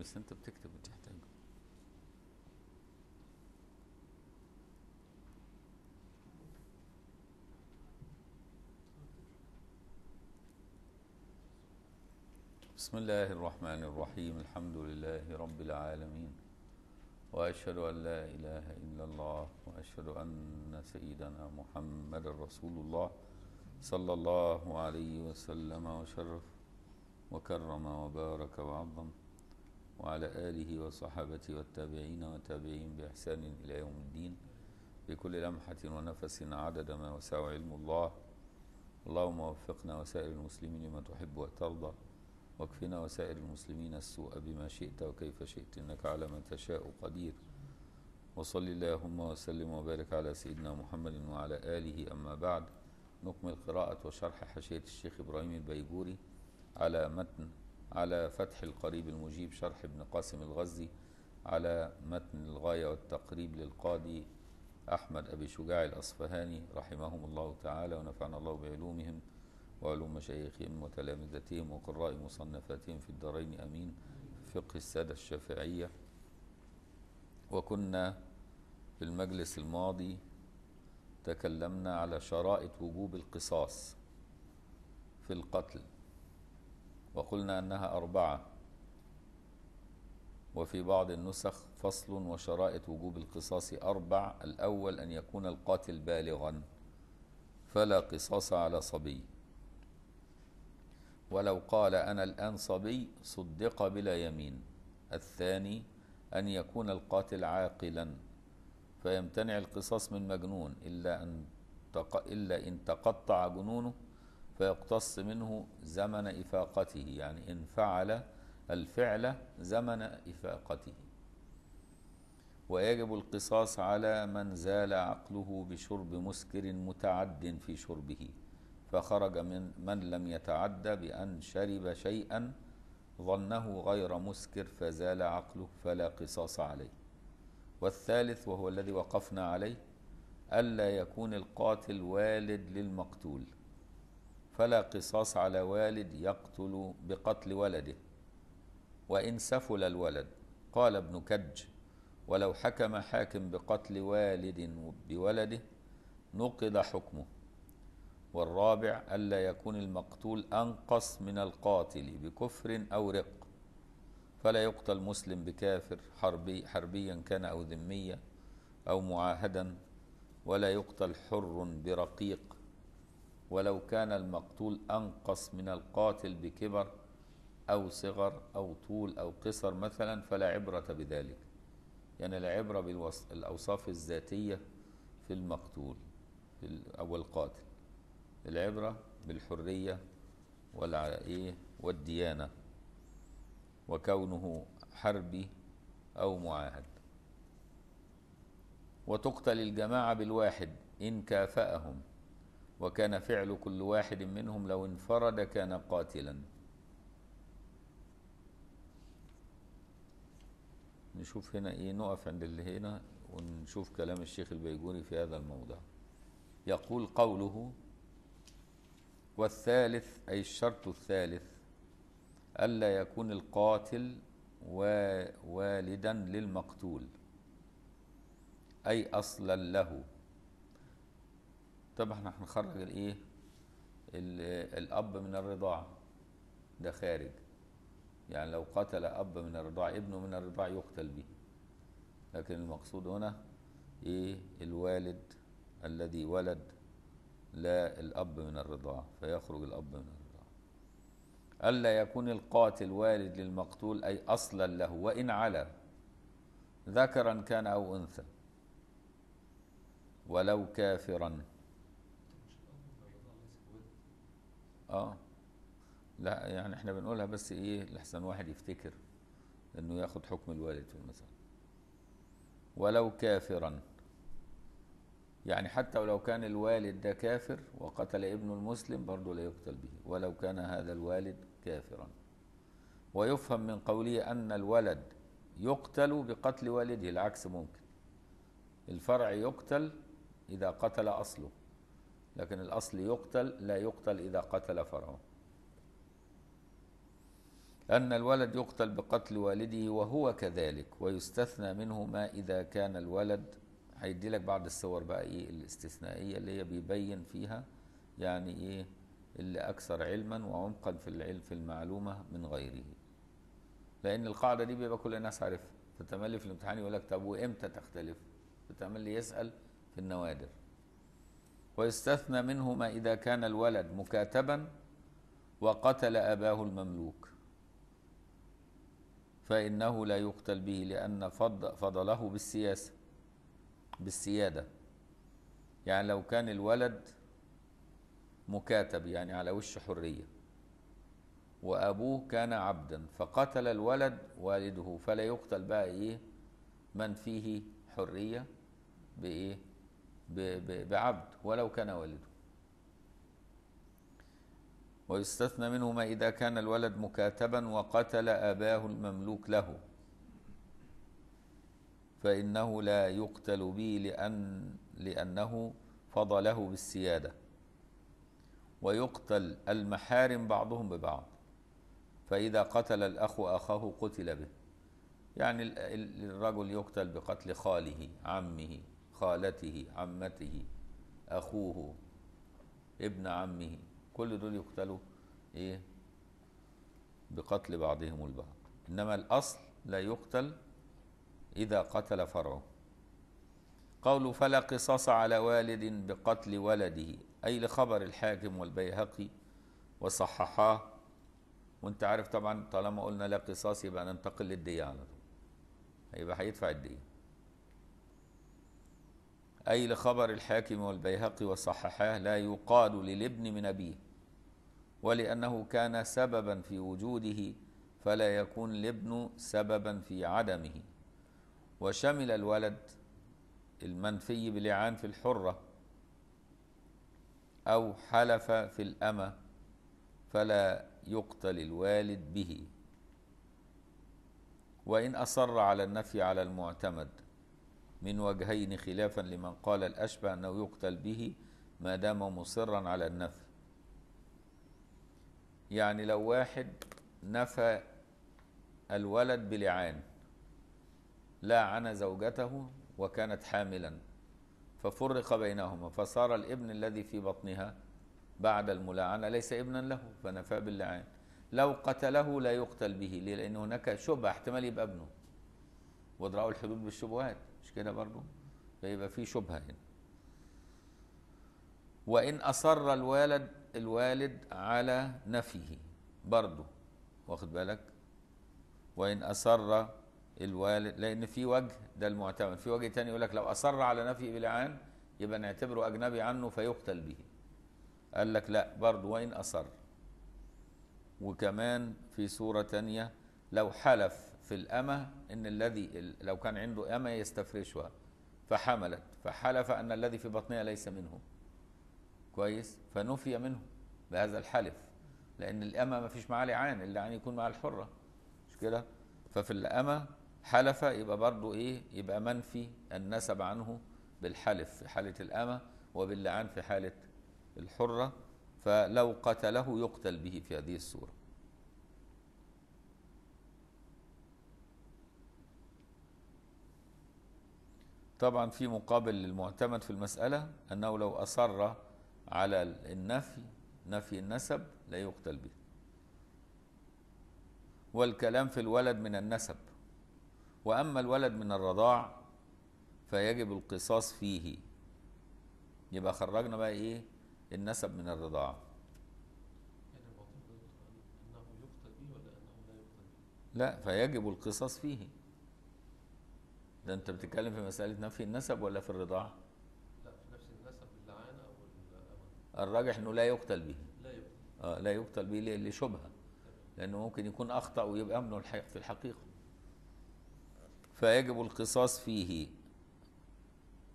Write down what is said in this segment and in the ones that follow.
بس انت بتكتب وتحتاجه بسم الله الرحمن الرحيم الحمد لله رب العالمين واشهد ان لا اله الا الله واشهد ان سيدنا محمد رسول الله صلى الله عليه وسلم وشرف وكرم وبارك وعظم وعلى آله وصحبه والتابعين وتابعين بإحسان إلى يوم الدين بكل لمحة ونفس عدد ما وسع علم الله اللهم وفقنا وسائر المسلمين لما تحب وترضى واكفنا وسائر المسلمين السوء بما شئت وكيف شئت إنك على ما تشاء قدير وصل اللهم وسلم وبارك على سيدنا محمد وعلى آله أما بعد نكمل قراءة وشرح حشية الشيخ إبراهيم البيجوري على متن على فتح القريب المجيب شرح ابن قاسم الغزي على متن الغاية والتقريب للقاضي أحمد أبي شجاع الأصفهاني رحمهم الله تعالى ونفعنا الله بعلومهم وعلوم مشايخهم وتلامذتهم وقراء مصنفاتهم في الدارين أمين فقه السادة الشافعية وكنا في المجلس الماضي تكلمنا على شرائط وجوب القصاص في القتل وقلنا أنها أربعة وفي بعض النسخ فصل وشرائط وجوب القصاص أربع الأول أن يكون القاتل بالغا فلا قصاص على صبي ولو قال أنا الآن صبي صدق بلا يمين الثاني أن يكون القاتل عاقلا فيمتنع القصاص من مجنون إلا أن تق... إلا إن تقطع جنونه فيقتص منه زمن إفاقته يعني إن فعل الفعل زمن إفاقته ويجب القصاص على من زال عقله بشرب مسكر متعد في شربه فخرج من من لم يتعد بأن شرب شيئا ظنه غير مسكر فزال عقله فلا قصاص عليه والثالث وهو الذي وقفنا عليه ألا يكون القاتل والد للمقتول فلا قصاص على والد يقتل بقتل ولده وإن سفل الولد قال ابن كج ولو حكم حاكم بقتل والد بولده نقض حكمه والرابع ألا يكون المقتول أنقص من القاتل بكفر أو رق فلا يقتل مسلم بكافر حربي حربيا كان أو ذميا أو معاهدا ولا يقتل حر برقيق ولو كان المقتول أنقص من القاتل بكبر أو صغر أو طول أو قصر مثلا فلا عبرة بذلك يعني العبرة بالأوصاف الذاتية في المقتول أو القاتل العبرة بالحرية إيه، والديانة وكونه حربي أو معاهد وتقتل الجماعة بالواحد إن كافأهم وكان فعل كل واحد منهم لو انفرد كان قاتلا نشوف هنا ايه نقف عند اللي هنا ونشوف كلام الشيخ البيجوري في هذا الموضع يقول قوله والثالث أي الشرط الثالث ألا يكون القاتل والدا للمقتول أي أصلا له طب احنا هنخرج الايه الاب من الرضاعه ده خارج يعني لو قتل اب من الرضاعه ابنه من الرضاعه يقتل به لكن المقصود هنا ايه الوالد الذي ولد لا الاب من الرضاعه فيخرج الاب من الرضاعه الا يكون القاتل والد للمقتول اي اصلا له وان على ذكرا كان او انثى ولو كافرا اه لا يعني احنا بنقولها بس ايه لحسن واحد يفتكر انه ياخد حكم الوالد في المثل ولو كافرا يعني حتى ولو كان الوالد ده كافر وقتل ابن المسلم برضه لا يقتل به ولو كان هذا الوالد كافرا ويفهم من قوله أن الولد يقتل بقتل والده العكس ممكن الفرع يقتل إذا قتل أصله لكن الأصل يقتل لا يقتل إذا قتل فرعون أن الولد يقتل بقتل والده وهو كذلك ويستثنى منه ما إذا كان الولد هيدي لك بعض الصور بقى إيه الاستثنائية اللي هي بيبين فيها يعني إيه اللي أكثر علما وعمقا في العلم في المعلومة من غيره لأن القاعدة دي بيبقى كل الناس عارفها فتملي في الامتحان يقول لك طب وإمتى تختلف فتملي يسأل في النوادر ويستثنى منه ما إذا كان الولد مكاتبا وقتل أباه المملوك فإنه لا يقتل به لأن فض فضله بالسياسة بالسيادة يعني لو كان الولد مكاتب يعني على وش حرية وأبوه كان عبدا فقتل الولد والده فلا يقتل بقى إيه من فيه حرية بإيه بعبد ولو كان والده ويستثنى منه ما إذا كان الولد مكاتبا وقتل أباه المملوك له فإنه لا يقتل به لأن لأنه فضله بالسيادة ويقتل المحارم بعضهم ببعض فإذا قتل الأخ أخاه قتل به يعني الرجل يقتل بقتل خاله عمه خالته عمته أخوه ابن عمه كل دول يقتلوا إيه بقتل بعضهم البعض إنما الأصل لا يقتل إذا قتل فرعه قول فلا قصاص على والد بقتل ولده أي لخبر الحاكم والبيهقي وصححاه وانت عارف طبعا طالما قلنا لا قصاص يبقى ننتقل للدية على طول هيبقى هيدفع الدية أي لخبر الحاكم والبيهقي وصححاه لا يقال للابن من أبيه ولأنه كان سببا في وجوده فلا يكون الابن سببا في عدمه وشمل الولد المنفي بلعان في الحرة أو حلف في الأمة فلا يقتل الوالد به وإن أصر على النفي على المعتمد من وجهين خلافا لمن قال الأشبه أنه يقتل به ما دام مصرا على النفي يعني لو واحد نفى الولد بلعان لعن زوجته وكانت حاملا ففرق بينهما فصار الابن الذي في بطنها بعد الملاعنة ليس ابنا له فنفاه باللعان لو قتله لا يقتل به لأن هناك شبهة احتمال يبقى ابنه واضرعوا الحدود بالشبهات مش كده برضو فيبقى في شبهة هنا وإن أصر الوالد الوالد على نفيه برضو واخد بالك وإن أصر الوالد لأن في وجه ده المعتمد في وجه تاني يقول لك لو أصر على نفي بلعان يبقى نعتبره أجنبي عنه فيقتل به قال لك لا برضو وإن أصر وكمان في سورة تانية لو حلف في الأمة إن الذي لو كان عنده أمة يستفرشها فحملت فحلف أن الذي في بطنها ليس منه كويس فنفي منه بهذا الحلف لأن الأمة ما فيش معاه لعان اللعان يكون مع الحرة مش كده ففي الأمة حلف يبقى برضه إيه يبقى منفي النسب عنه بالحلف في حالة الأمة وباللعان في حالة الحرة فلو قتله يقتل به في هذه الصورة طبعا في مقابل للمعتمد في المسألة أنه لو أصر على النفي نفي النسب لا يقتل به والكلام في الولد من النسب وأما الولد من الرضاع فيجب القصاص فيه يبقى خرجنا بقى إيه النسب من الرضاعة يعني لا فيجب القصاص فيه ده انت بتتكلم في مساله نفي النسب ولا في الرضاعه؟ لا في نفس النسب اللعانه او الراجح انه لا يقتل به لا يقتل اه لا يقتل به لشبهه لانه ممكن يكون اخطا ويبقى منه الحق في الحقيقه فيجب القصاص فيه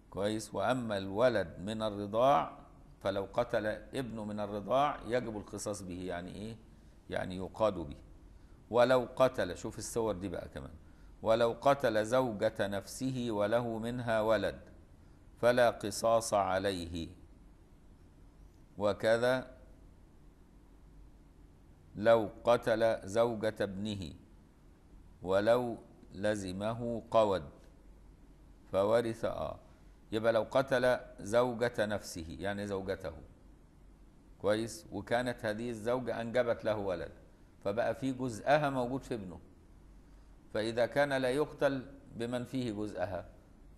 كويس واما الولد من الرضاع فلو قتل ابنه من الرضاع يجب القصاص به يعني ايه يعني يقاد به ولو قتل شوف الصور دي بقى كمان ولو قتل زوجة نفسه وله منها ولد فلا قصاص عليه وكذا لو قتل زوجة ابنه ولو لزمه قود فورث آه يبقى لو قتل زوجة نفسه يعني زوجته كويس وكانت هذه الزوجة أنجبت له ولد فبقى في جزءها موجود في ابنه فإذا كان لا يقتل بمن فيه جزءها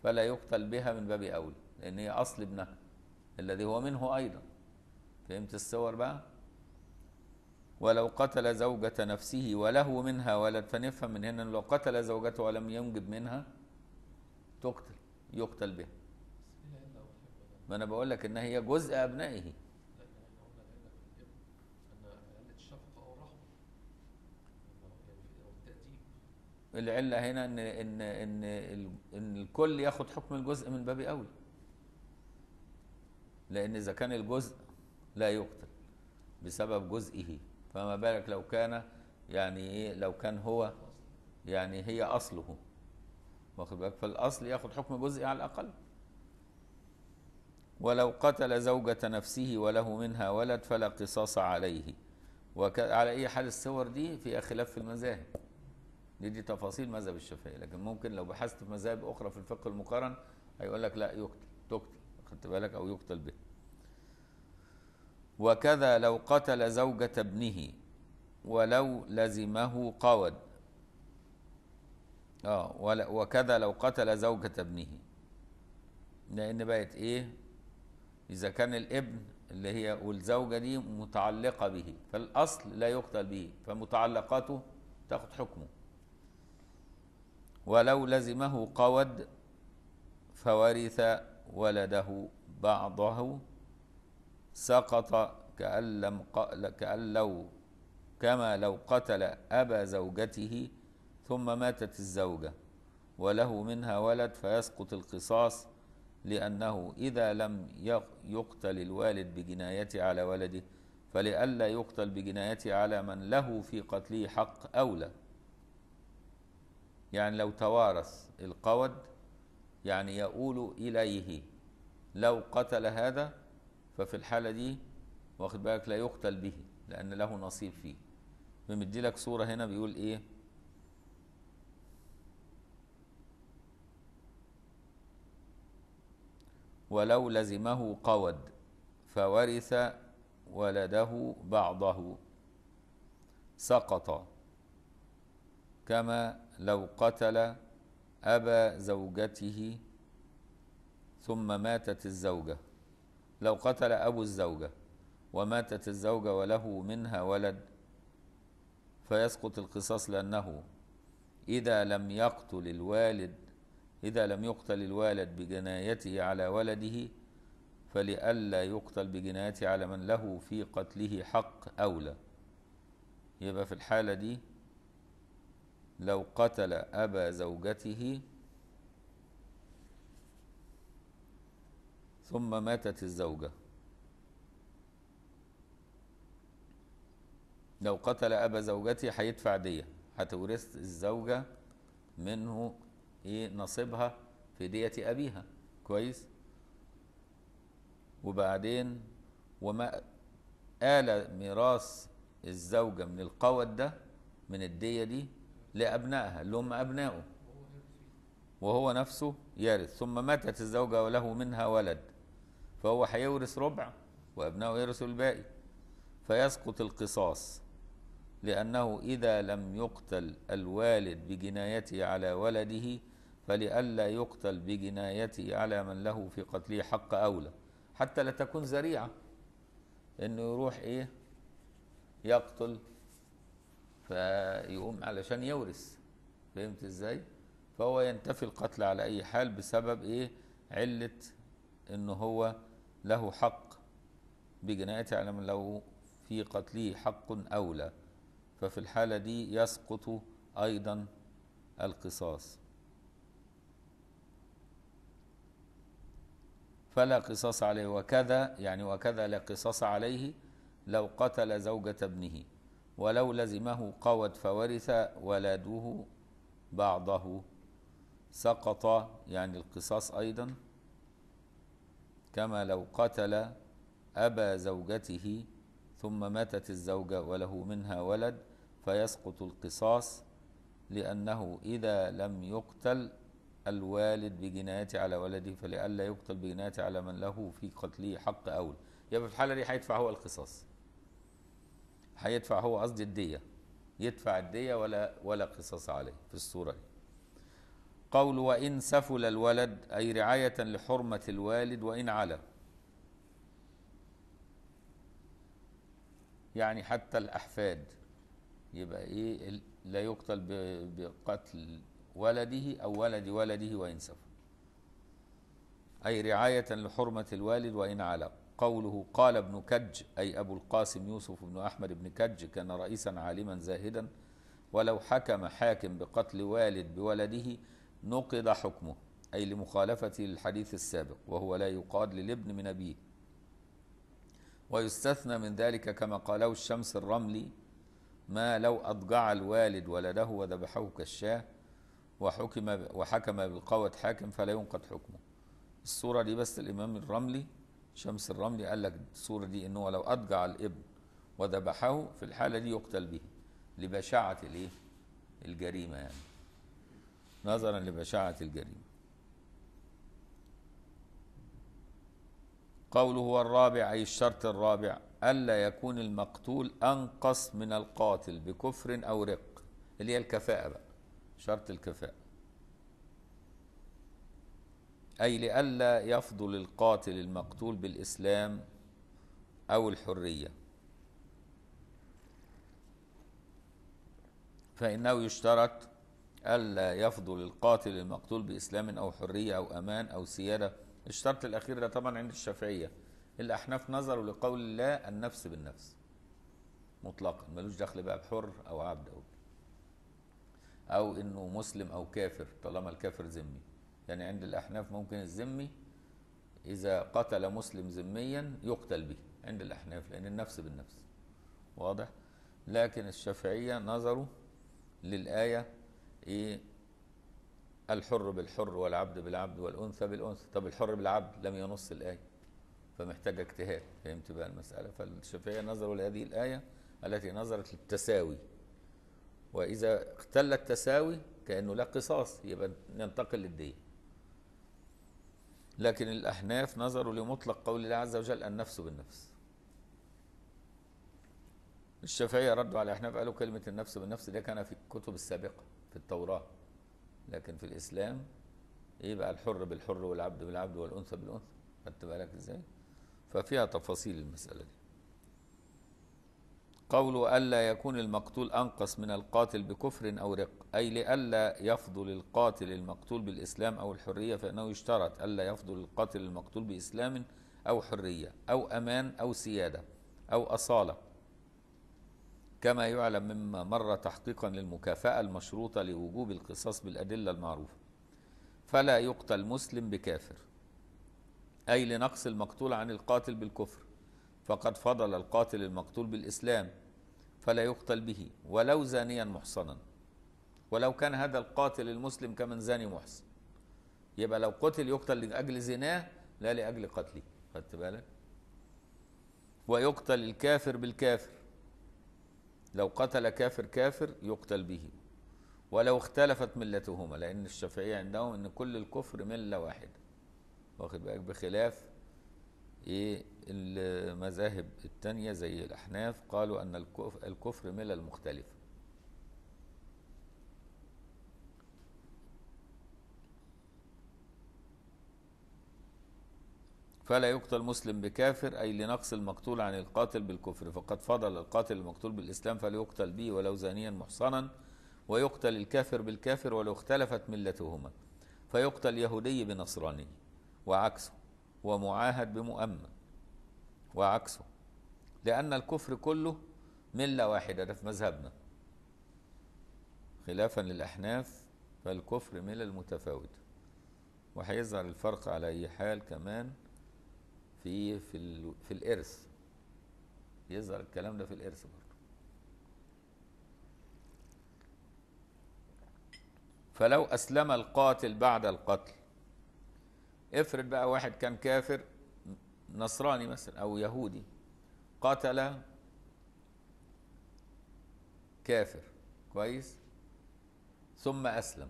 فلا يقتل بها من باب أولى لأن هي أصل ابنها الذي هو منه أيضا فهمت الصور بقى ولو قتل زوجة نفسه وله منها ولد فنفهم من هنا لو قتل زوجته ولم ينجب منها تقتل يقتل بها ما أنا بقول لك إن هي جزء أبنائه العله هنا ان ان ان ان الكل ياخد حكم الجزء من باب اولى لان اذا كان الجزء لا يقتل بسبب جزئه فما بالك لو كان يعني ايه لو كان هو يعني هي اصله واخد بالك فالاصل ياخد حكم جزئي على الاقل ولو قتل زوجة نفسه وله منها ولد فلا قصاص عليه وعلى أي حال الصور دي فيها خلاف في المذاهب دي دي تفاصيل مذهب الشافعي لكن ممكن لو بحثت في مذاهب اخرى في الفقه المقارن هيقول لك لا يقتل تقتل خدت بالك او يقتل به وكذا لو قتل زوجة ابنه ولو لزمه قود اه وكذا لو قتل زوجة ابنه لان بقت ايه اذا كان الابن اللي هي والزوجة دي متعلقة به فالاصل لا يقتل به فمتعلقاته تاخد حكمه ولو لزمه قود فورث ولده بعضه سقط كأن, لم قأل كأن لو كما لو قتل أبا زوجته ثم ماتت الزوجة وله منها ولد فيسقط القصاص لأنه إذا لم يقتل الوالد بجنايته على ولده فلئلا يقتل بجنايته على من له في قتله حق أولى يعني لو توارث القود يعني يؤول إليه لو قتل هذا ففي الحالة دي واخد بالك لا يقتل به لأن له نصيب فيه فمدي لك صورة هنا بيقول إيه ولو لزمه قود فورث ولده بعضه سقط كما لو قتل أبا زوجته ثم ماتت الزوجة لو قتل أبو الزوجة وماتت الزوجة وله منها ولد فيسقط القصاص لأنه إذا لم يقتل الوالد إذا لم يقتل الوالد بجنايته على ولده فلئلا يقتل بجنايته على من له في قتله حق أولى يبقى في الحالة دي لو قتل أبا زوجته ثم ماتت الزوجة لو قتل أبا زوجته هيدفع دية هتورث الزوجة منه إيه نصيبها في دية أبيها كويس وبعدين وما آل ميراث الزوجة من القوت ده من الدية دي لأبنائها اللي هم أبنائه وهو نفسه يرث ثم ماتت الزوجة وله منها ولد فهو هيورث ربع وأبنائه يرثوا الباقي فيسقط القصاص لأنه إذا لم يقتل الوالد بجنايته على ولده فلئلا يقتل بجنايته على من له في قتله حق أولى حتى لا تكون ذريعة إنه يروح إيه يقتل فيقوم علشان يورث فهمت ازاي فهو ينتفي القتل على اي حال بسبب ايه عله ان هو له حق بجنايته على من لو في قتله حق اولى ففي الحاله دي يسقط ايضا القصاص فلا قصاص عليه وكذا يعني وكذا لا قصاص عليه لو قتل زوجة ابنه ولو لزمه قوت فورث ولده بعضه سقط يعني القصاص أيضا كما لو قتل أبا زوجته ثم ماتت الزوجة وله منها ولد فيسقط القصاص لأنه إذا لم يقتل الوالد بجنايته على ولده فلئلا يقتل بجنايته على من له في قتله حق أول يبقى في الحالة دي هيدفع هو القصاص هيدفع هو قصدي الدية يدفع الدية ولا ولا قصاص عليه في الصورة دي قول وإن سفل الولد أي رعاية لحرمة الوالد وإن علا يعني حتى الأحفاد يبقى إيه لا يقتل بقتل ولده أو ولد ولده وإن سفل أي رعاية لحرمة الوالد وإن علا قوله قال ابن كج أي أبو القاسم يوسف بن أحمد بن كج كان رئيسا عالما زاهدا ولو حكم حاكم بقتل والد بولده نقض حكمه أي لمخالفته للحديث السابق وهو لا يقاد للابن من أبيه ويستثنى من ذلك كما قاله الشمس الرملي ما لو أضجع الوالد ولده وذبحه كالشاه وحكم وحكم بالقوة حاكم فلا ينقض حكمه الصورة دي بس الإمام الرملي شمس الرملي قال لك الصورة دي إن هو لو أضجع الإبن وذبحه في الحالة دي يقتل به لبشاعة الإيه؟ الجريمة يعني نظرا لبشاعة الجريمة قوله هو الرابع أي الشرط الرابع ألا يكون المقتول أنقص من القاتل بكفر أو رق اللي هي الكفاءة بقى شرط الكفاءة أي لئلا يفضل القاتل المقتول بالإسلام أو الحرية فإنه يشترط ألا يفضل القاتل المقتول بإسلام أو حرية أو أمان أو سيادة الشرط الأخير ده طبعا عند الشافعية الأحناف نظروا لقول الله النفس بالنفس مطلقا ملوش دخل بقى بحر أو عبد أو أو إنه مسلم أو كافر طالما الكافر ذمي يعني عند الأحناف ممكن الذمي إذا قتل مسلم ذميا يقتل به عند الأحناف لأن النفس بالنفس واضح لكن الشافعية نظروا للآية إيه الحر بالحر والعبد بالعبد والأنثى بالأنثى طب الحر بالعبد لم ينص الآية فمحتاجة اجتهاد فهمت بقى المسألة فالشافعية نظروا لهذه الآية التي نظرت للتساوي وإذا اختل التساوي كأنه لا قصاص يبقى ننتقل للدين لكن الأحناف نظروا لمطلق قول الله عز وجل النفس بالنفس الشافعية ردوا على الأحناف قالوا كلمة النفس بالنفس ده كان في الكتب السابقة في التوراة لكن في الإسلام إيه بقى الحر بالحر والعبد بالعبد والأنثى بالأنثى خدت بالك إزاي؟ ففيها تفاصيل المسألة دي قوله ألا يكون المقتول أنقص من القاتل بكفر أو رق أي لئلا يفضل القاتل المقتول بالإسلام أو الحرية فإنه يشترط ألا يفضل القاتل المقتول بإسلام أو حرية أو أمان أو سيادة أو أصالة كما يعلم مما مر تحقيقا للمكافأة المشروطة لوجوب القصاص بالأدلة المعروفة فلا يقتل مسلم بكافر أي لنقص المقتول عن القاتل بالكفر فقد فضل القاتل المقتول بالإسلام فلا يقتل به ولو زانيا محصنا ولو كان هذا القاتل المسلم كمن زاني محصن يبقى لو قتل يقتل لأجل زناه لا لأجل قتله خدت بالك ويقتل الكافر بالكافر لو قتل كافر كافر يقتل به ولو اختلفت ملتهما لأن الشافعية عندهم أن كل الكفر ملة واحدة واخد بالك بخلاف ايه المذاهب التانية زي الأحناف قالوا أن الكفر ملل مختلفة فلا يقتل مسلم بكافر أي لنقص المقتول عن القاتل بالكفر فقد فضل القاتل المقتول بالإسلام فليقتل به ولو زانيا محصنا ويقتل الكافر بالكافر ولو اختلفت ملتهما فيقتل يهودي بنصراني وعكسه ومعاهد بمؤمن وعكسه لأن الكفر كله ملة واحدة ده في مذهبنا خلافا للأحناف فالكفر ملل متفاوتة وهيظهر الفرق على أي حال كمان في في, في الإرث يظهر الكلام ده في الإرث برضه فلو أسلم القاتل بعد القتل افرض بقى واحد كان كافر نصراني مثلا او يهودي قتل كافر كويس ثم اسلم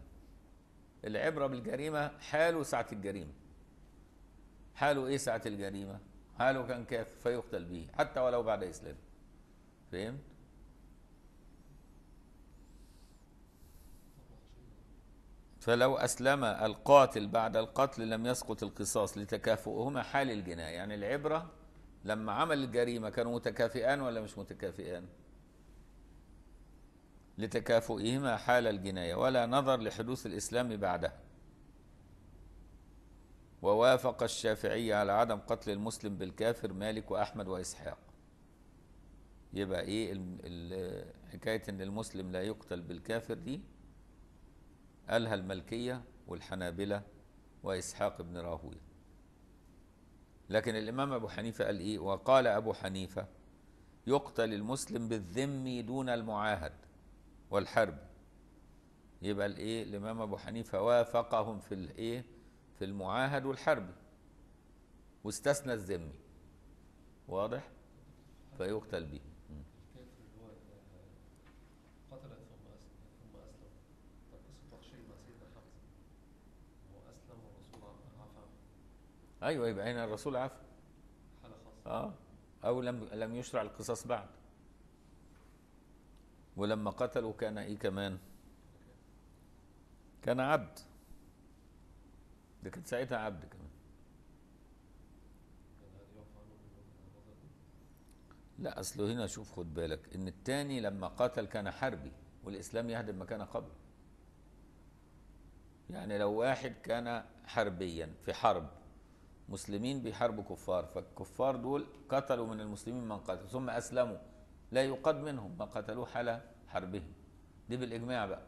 العبره بالجريمه حاله ساعه الجريمه حاله ايه ساعه الجريمه حاله كان كافر فيقتل به حتى ولو بعد اسلامه فهمت فلو أسلم القاتل بعد القتل لم يسقط القصاص لتكافؤهما حال الجناية يعني العبرة لما عمل الجريمة كانوا متكافئان ولا مش متكافئان لتكافؤهما حال الجناية ولا نظر لحدوث الإسلام بعدها ووافق الشافعي على عدم قتل المسلم بالكافر مالك وأحمد وإسحاق يبقى إيه حكاية إن المسلم لا يقتل بالكافر دي قالها الملكية والحنابلة وإسحاق بن راهويه لكن الإمام أبو حنيفة قال إيه وقال أبو حنيفة يقتل المسلم بالذم دون المعاهد والحرب يبقى الايه الامام ابو حنيفه وافقهم في الايه في المعاهد والحرب واستثنى الذمي واضح فيقتل به ايوه يبقى هنا الرسول عفى حاله خاصه اه او لم لم يشرع القصاص بعد ولما قتلوا كان ايه كمان كان عبد ده كان ساعتها عبد كمان لا اصله هنا شوف خد بالك ان الثاني لما قتل كان حربي والاسلام يهدم ما كان يعني لو واحد كان حربيا في حرب مسلمين بيحاربوا كفار فالكفار دول قتلوا من المسلمين من قتل ثم أسلموا لا يقاد منهم ما قتلوه حال حربهم دي بالإجماع بقى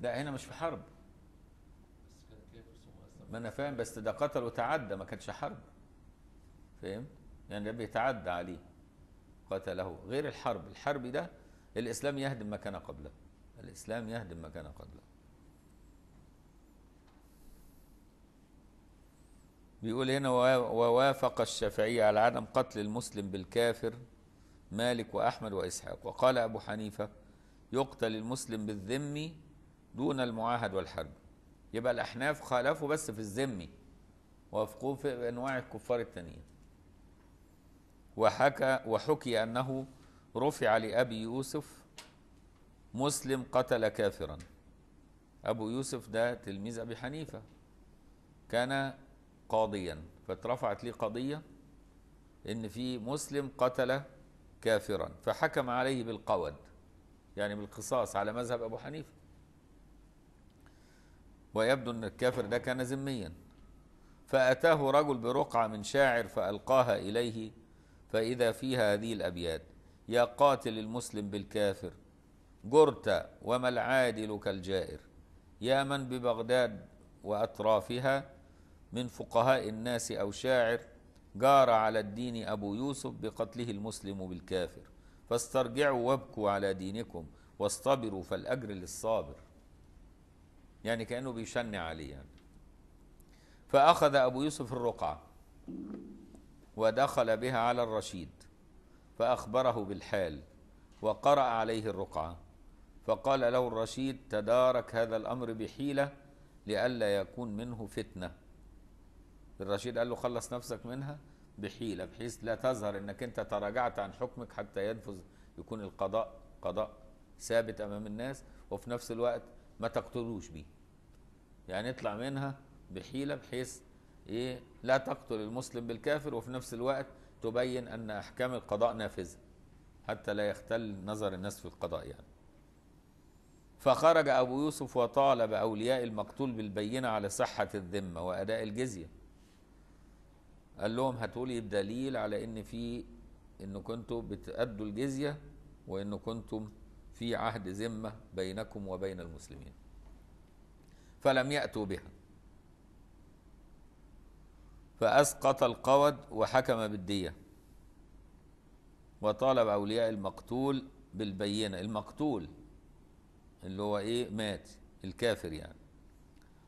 لا هنا مش في حرب ما انا فاهم بس ده قتل وتعدى ما كانش حرب فاهم يعني ده بيتعدى عليه قتله غير الحرب الحرب ده الاسلام يهدم ما كان قبله الاسلام يهدم ما كان قبله بيقول هنا ووافق الشافعي على عدم قتل المسلم بالكافر مالك وأحمد وإسحاق وقال أبو حنيفة يقتل المسلم بالذمي دون المعاهد والحرب يبقى الأحناف خالفوا بس في الذمي وافقوه في أنواع الكفار التانيين وحكى وحكي أنه رفع لأبي يوسف مسلم قتل كافرا أبو يوسف ده تلميذ أبي حنيفة كان قاضيا فاترفعت لي قضية إن في مسلم قتل كافرا فحكم عليه بالقود يعني بالقصاص على مذهب أبو حنيفة ويبدو أن الكافر ده كان ذميا فأتاه رجل برقعة من شاعر فألقاها إليه فإذا فيها هذه الأبيات يا قاتل المسلم بالكافر جرت وما العادل كالجائر يا من ببغداد وأطرافها من فقهاء الناس أو شاعر جار على الدين أبو يوسف بقتله المسلم بالكافر فاسترجعوا وابكوا على دينكم واصطبروا فالأجر للصابر يعني كأنه بيشنع عليه يعني فأخذ أبو يوسف الرقعة ودخل بها على الرشيد فأخبره بالحال وقرأ عليه الرقعة فقال له الرشيد تدارك هذا الأمر بحيلة لئلا يكون منه فتنة الرشيد قال له خلص نفسك منها بحيلة بحيث لا تظهر انك انت تراجعت عن حكمك حتى ينفذ يكون القضاء قضاء ثابت امام الناس وفي نفس الوقت ما تقتلوش بيه يعني اطلع منها بحيلة بحيث ايه لا تقتل المسلم بالكافر وفي نفس الوقت تبين ان احكام القضاء نافذة حتى لا يختل نظر الناس في القضاء يعني فخرج أبو يوسف وطالب أولياء المقتول بالبينة على صحة الذمة وأداء الجزية قال لهم هاتوا لي دليل على ان في ان كنتم بتأدوا الجزيه وان كنتم في عهد ذمه بينكم وبين المسلمين فلم ياتوا بها فاسقط القود وحكم بالديه وطالب اولياء المقتول بالبينه المقتول اللي هو ايه مات الكافر يعني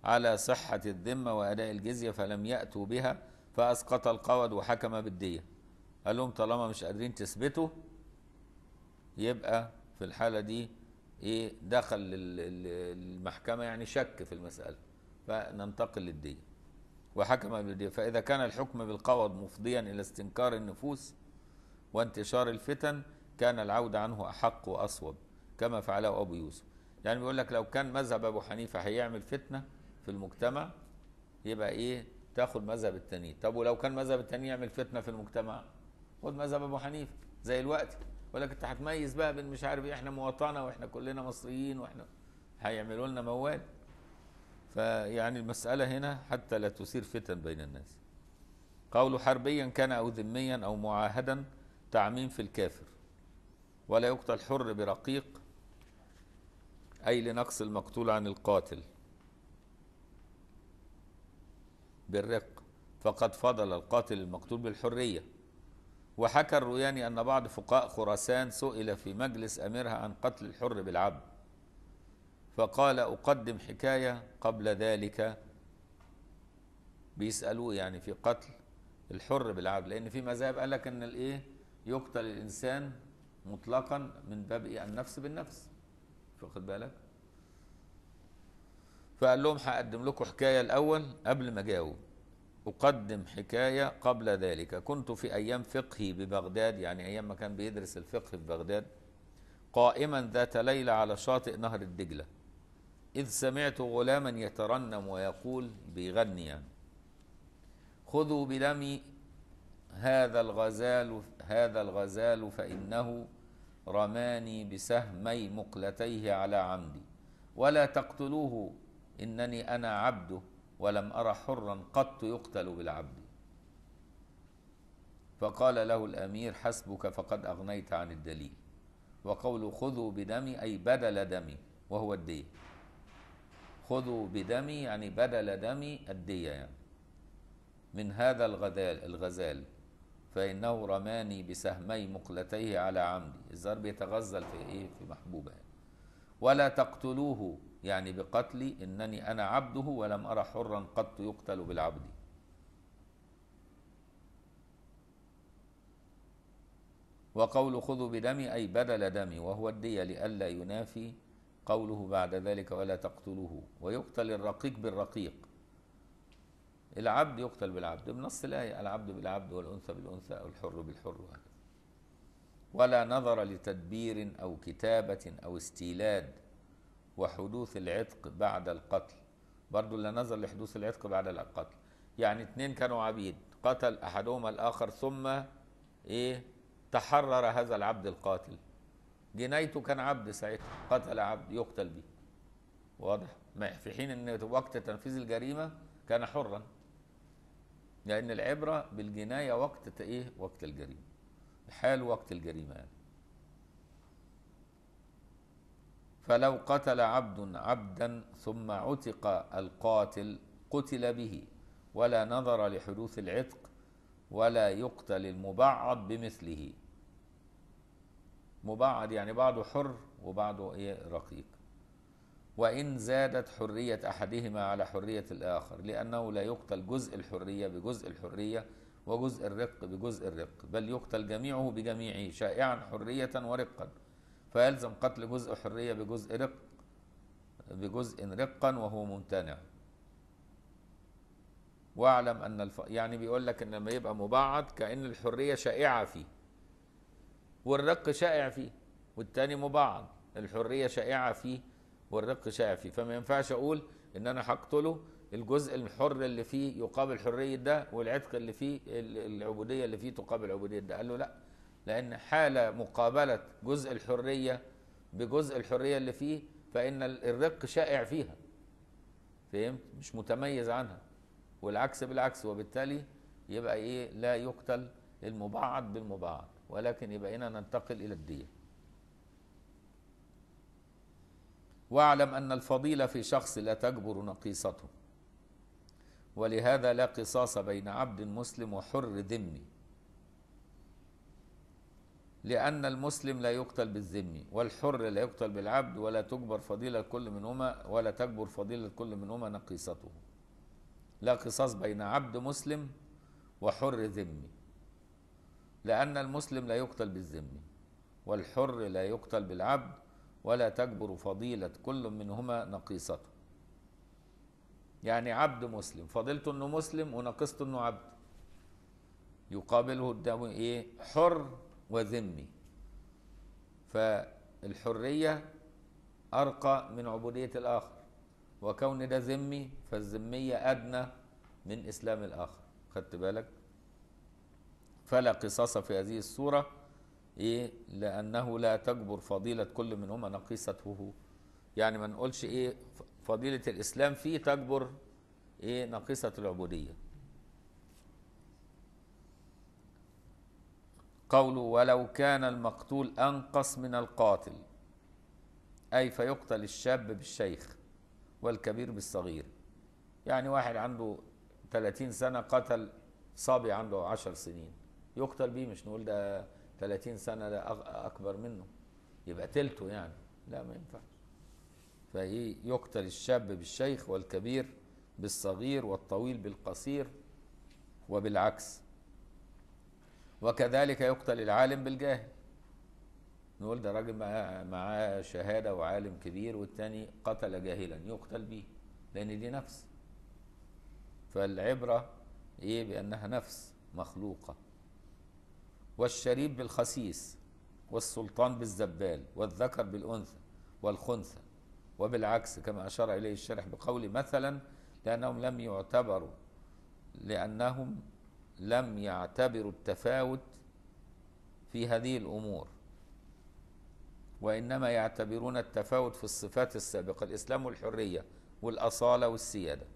على صحه الذمه واداء الجزيه فلم ياتوا بها فأسقط القود وحكم بالدية قال لهم طالما مش قادرين تثبتوا يبقى في الحالة دي إيه دخل المحكمة يعني شك في المسألة فننتقل للدية وحكم بالدية فإذا كان الحكم بالقوض مفضيا إلى استنكار النفوس وانتشار الفتن كان العودة عنه أحق وأصوب كما فعله أبو يوسف يعني بيقول لك لو كان مذهب أبو حنيفة هيعمل فتنة في المجتمع يبقى إيه تاخد مذهب التاني طب ولو كان مذهب التاني يعمل فتنه في المجتمع خد مذهب ابو حنيفه زي الوقت ولكن انت هتميز بقى بين مش عارف ايه احنا مواطنه واحنا كلنا مصريين واحنا هيعملوا لنا موال فيعني المساله هنا حتى لا تثير فتن بين الناس قول حربيا كان او ذميا او معاهدا تعميم في الكافر ولا يقتل حر برقيق اي لنقص المقتول عن القاتل بالرق فقد فضل القاتل المقتول بالحرية وحكى الروياني أن بعض فقهاء خراسان سئل في مجلس أميرها عن قتل الحر بالعبد فقال أقدم حكاية قبل ذلك بيسألوه يعني في قتل الحر بالعبد لأن في مذاهب قال لك إن الإيه يقتل الإنسان مطلقا من باب إيه؟ النفس بالنفس واخد بالك فقال لهم هقدم لكم حكاية الأول قبل ما أجاوب أقدم حكاية قبل ذلك كنت في أيام فقهي ببغداد يعني أيام ما كان بيدرس الفقه في بغداد قائما ذات ليلة على شاطئ نهر الدجلة إذ سمعت غلاما يترنم ويقول بيغني يعني خذوا بدمي هذا الغزال هذا الغزال فإنه رماني بسهمي مقلتيه على عمدي ولا تقتلوه إنني أنا عبده ولم أرى حرا قط يقتل بالعبد فقال له الأمير حسبك فقد أغنيت عن الدليل وقول خذوا بدمي أي بدل دمي وهو الدية خذوا بدمي يعني بدل دمي الدية يعني من هذا الغزال الغزال فإنه رماني بسهمي مقلتيه على عمدي الزار بيتغزل في إيه في محبوبه ولا تقتلوه يعني بقتلي إنني أنا عبده ولم أرى حرا قط يقتل بالعبد وقول خذوا بدمي أي بدل دمي وهو الدية لئلا ينافي قوله بعد ذلك ولا تقتلوه ويقتل الرقيق بالرقيق العبد يقتل بالعبد بنص الآية العبد بالعبد والأنثى بالأنثى أو الحر بالحر وهكذا ولا نظر لتدبير أو كتابة أو استيلاد وحدوث العتق بعد القتل برضو اللي نظر لحدوث العتق بعد القتل يعني اتنين كانوا عبيد قتل احدهما الاخر ثم ايه تحرر هذا العبد القاتل جنايته كان عبد ساعتها قتل عبد يقتل به واضح في حين ان وقت تنفيذ الجريمه كان حرا لان العبره بالجنايه وقت ايه وقت الجريمه الحال وقت الجريمه يعني. فلو قتل عبد عبدا ثم عتق القاتل قتل به ولا نظر لحدوث العتق ولا يقتل المبعض بمثله مبعض يعني بعضه حر وبعضه ايه رقيق وان زادت حريه احدهما على حريه الاخر لانه لا يقتل جزء الحريه بجزء الحريه وجزء الرق بجزء الرق بل يقتل جميعه بجميعه شائعا حريه ورقا فيلزم قتل جزء حرية بجزء رق بجزء رقا وهو ممتنع واعلم ان الف... يعني بيقول لك ان لما يبقى مبعض كان الحريه شائعه فيه والرق شائع فيه والتاني مبعض الحريه شائعه فيه والرق شائع فيه فما ينفعش اقول ان انا هقتله الجزء الحر اللي فيه يقابل حريه ده والعتق اللي فيه العبوديه اللي فيه تقابل عبوديه ده قال له لا لأن حال مقابلة جزء الحرية بجزء الحرية اللي فيه فإن الرق شائع فيها فهمت مش متميز عنها والعكس بالعكس وبالتالي يبقى إيه لا يقتل المبعض بالمبعض ولكن يبقى هنا ننتقل إلى الدية واعلم أن الفضيلة في شخص لا تجبر نقيصته ولهذا لا قصاص بين عبد مسلم وحر ذمي لأن المسلم لا يقتل بالذمي والحر لا يقتل بالعبد ولا تجبر فضيلة كل منهما ولا تجبر فضيلة كل منهما نقيصته لا قصاص بين عبد مسلم وحر ذمي لأن المسلم لا يقتل بالذمي والحر لا يقتل بالعبد ولا تجبر فضيلة كل منهما نقيصته يعني عبد مسلم فضيلته انه مسلم ونقيصته انه عبد يقابله قدامه ايه حر وذمي فالحرية أرقى من عبودية الآخر وكون ده ذمي فالذمية أدنى من إسلام الآخر خدت بالك فلا قصاص في هذه الصورة إيه لأنه لا تجبر فضيلة كل منهما نقيصته يعني ما نقولش إيه فضيلة الإسلام فيه تجبر إيه نقيصة العبودية قوله ولو كان المقتول أنقص من القاتل أي فيقتل الشاب بالشيخ والكبير بالصغير يعني واحد عنده 30 سنة قتل صبي عنده 10 سنين يقتل بيه مش نقول ده 30 سنة ده أكبر منه يبقى تلته يعني لا ما ينفعش فهي يقتل الشاب بالشيخ والكبير بالصغير والطويل بالقصير وبالعكس وكذلك يقتل العالم بالجاهل نقول ده راجل معاه, شهاده وعالم كبير والتاني قتل جاهلا يقتل به لان دي نفس فالعبره ايه بانها نفس مخلوقه والشريب بالخسيس والسلطان بالزبال والذكر بالانثى والخنثى وبالعكس كما اشار اليه الشارح بقول مثلا لانهم لم يعتبروا لانهم لم يعتبروا التفاوت في هذه الامور وانما يعتبرون التفاوت في الصفات السابقه الاسلام والحريه والاصاله والسياده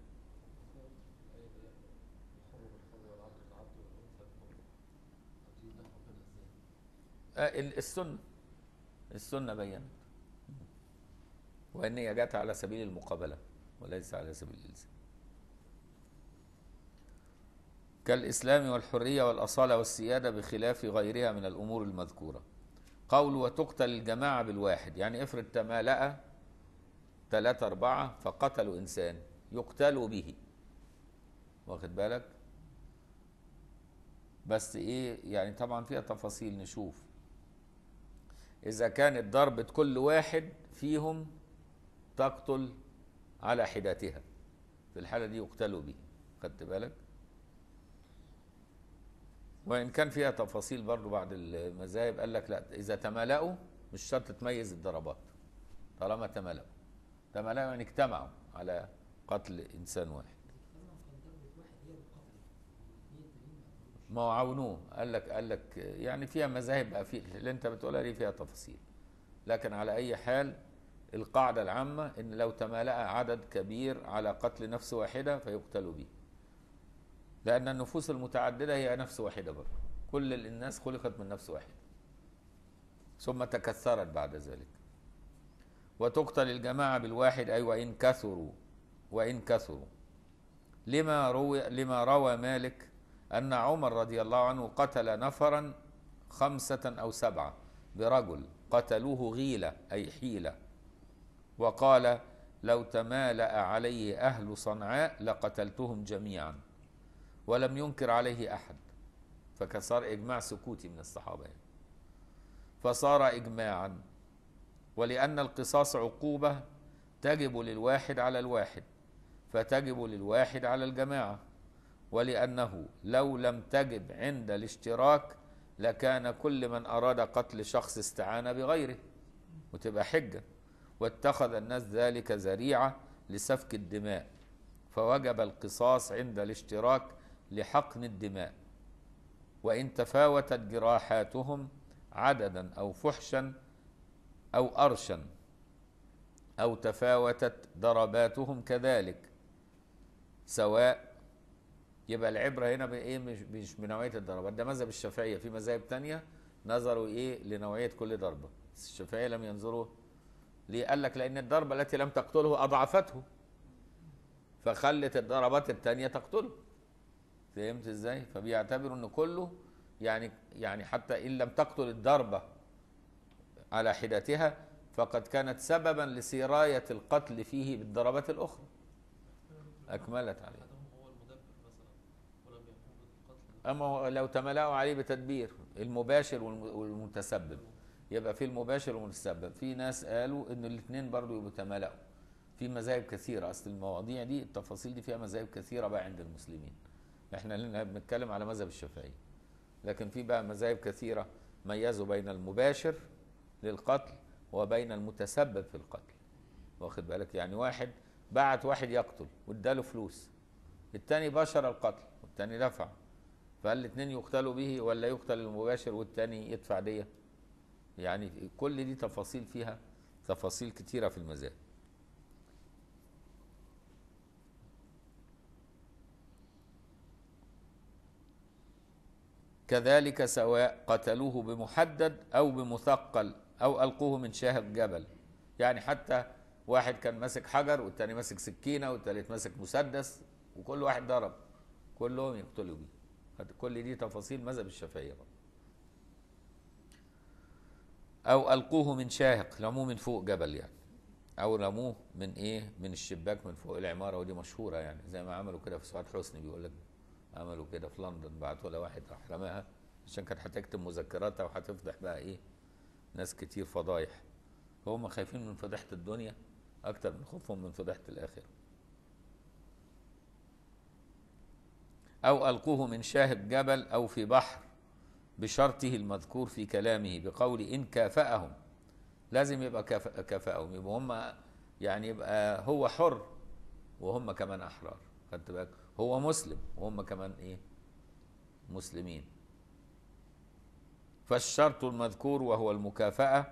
آه، السنه السنه بينت وان هي جت على سبيل المقابله وليس على سبيل الالزام كالإسلام والحرية والأصالة والسيادة بخلاف غيرها من الأمور المذكورة قول وتقتل الجماعة بالواحد يعني افرض تمالأ ثلاثة أربعة فقتلوا إنسان يقتل به واخد بالك بس إيه يعني طبعا فيها تفاصيل نشوف إذا كانت ضربة كل واحد فيهم تقتل على حدتها في الحالة دي يقتلوا به خدت بالك وان كان فيها تفاصيل برضو بعض المذاهب قال لك لا اذا تملأوا مش شرط تميز الضربات طالما تملأوا تملأوا يعني اجتمعوا على قتل انسان واحد ما هو عاونوه قال لك قال لك يعني فيها مذاهب بقى في اللي انت بتقولها دي فيها تفاصيل لكن على اي حال القاعده العامه ان لو تمالأ عدد كبير على قتل نفس واحده فيقتل به لأن النفوس المتعددة هي نفس واحدة برضه كل الناس خلقت من نفس واحدة ثم تكثرت بعد ذلك وتقتل الجماعة بالواحد أي وإن كثروا وإن كثروا لما روي لما روى مالك أن عمر رضي الله عنه قتل نفرا خمسة أو سبعة برجل قتلوه غيلة أي حيلة وقال لو تمالأ عليه أهل صنعاء لقتلتهم جميعا ولم ينكر عليه أحد فكسر إجماع سكوتي من الصحابة يعني. فصار إجماعا ولأن القصاص عقوبة تجب للواحد على الواحد فتجب للواحد على الجماعة ولأنه لو لم تجب عند الاشتراك لكان كل من أراد قتل شخص استعان بغيره وتبقى حجة واتخذ الناس ذلك ذريعة لسفك الدماء فوجب القصاص عند الاشتراك لحقن الدماء وإن تفاوتت جراحاتهم عددا أو فحشا أو أرشا أو تفاوتت ضرباتهم كذلك سواء يبقى العبرة هنا بإيه مش, مش بنوعية الضربات ده مذهب الشافعية في مذاهب تانية نظروا إيه لنوعية كل ضربة الشافعية لم ينظروا ليه قال لك لأن الضربة التي لم تقتله أضعفته فخلت الضربات التانية تقتله فهمت ازاي فبيعتبروا ان كله يعني يعني حتى ان لم تقتل الضربه على حدتها فقد كانت سببا لسرايه القتل فيه بالضربات الاخرى اكملت عليه اما لو تملأوا عليه بتدبير المباشر والمتسبب يبقى في المباشر والمتسبب في ناس قالوا ان الاثنين برضه يبقوا في مذاهب كثيره اصل المواضيع دي التفاصيل دي فيها مذاهب كثيره بقى عند المسلمين احنا لنا بنتكلم على مذهب الشافعي لكن في بقى مذاهب كثيرة ميزوا بين المباشر للقتل وبين المتسبب في القتل واخد بالك يعني واحد بعت واحد يقتل واداله فلوس الثاني بشر القتل والثاني دفع فهل الاثنين يقتلوا به ولا يقتل المباشر والثاني يدفع ديه يعني كل دي تفاصيل فيها تفاصيل كثيره في المذاهب كذلك سواء قتلوه بمحدد أو بمثقل أو ألقوه من شاهق جبل يعني حتى واحد كان ماسك حجر والتاني ماسك سكينة والتالت ماسك مسدس وكل واحد ضرب كلهم يقتلوا بيه كل دي تفاصيل مذهب الشافعية أو ألقوه من شاهق لموه من فوق جبل يعني أو رموه من إيه من الشباك من فوق العمارة ودي مشهورة يعني زي ما عملوا كده في سعاد حسني بيقول لك عملوا كده في لندن بعتوا لها واحد راح رماها عشان كانت هتكتب مذكراتها وهتفضح بقى ايه ناس كتير فضايح فهم خايفين من فضيحه الدنيا اكتر من خوفهم من فضيحه الاخره او القوه من شاهب جبل او في بحر بشرطه المذكور في كلامه بقول ان كافأهم لازم يبقى كافأهم يبقى هم يعني يبقى هو حر وهم كمان احرار خدت بالك هو مسلم وهم كمان ايه مسلمين فالشرط المذكور وهو المكافأة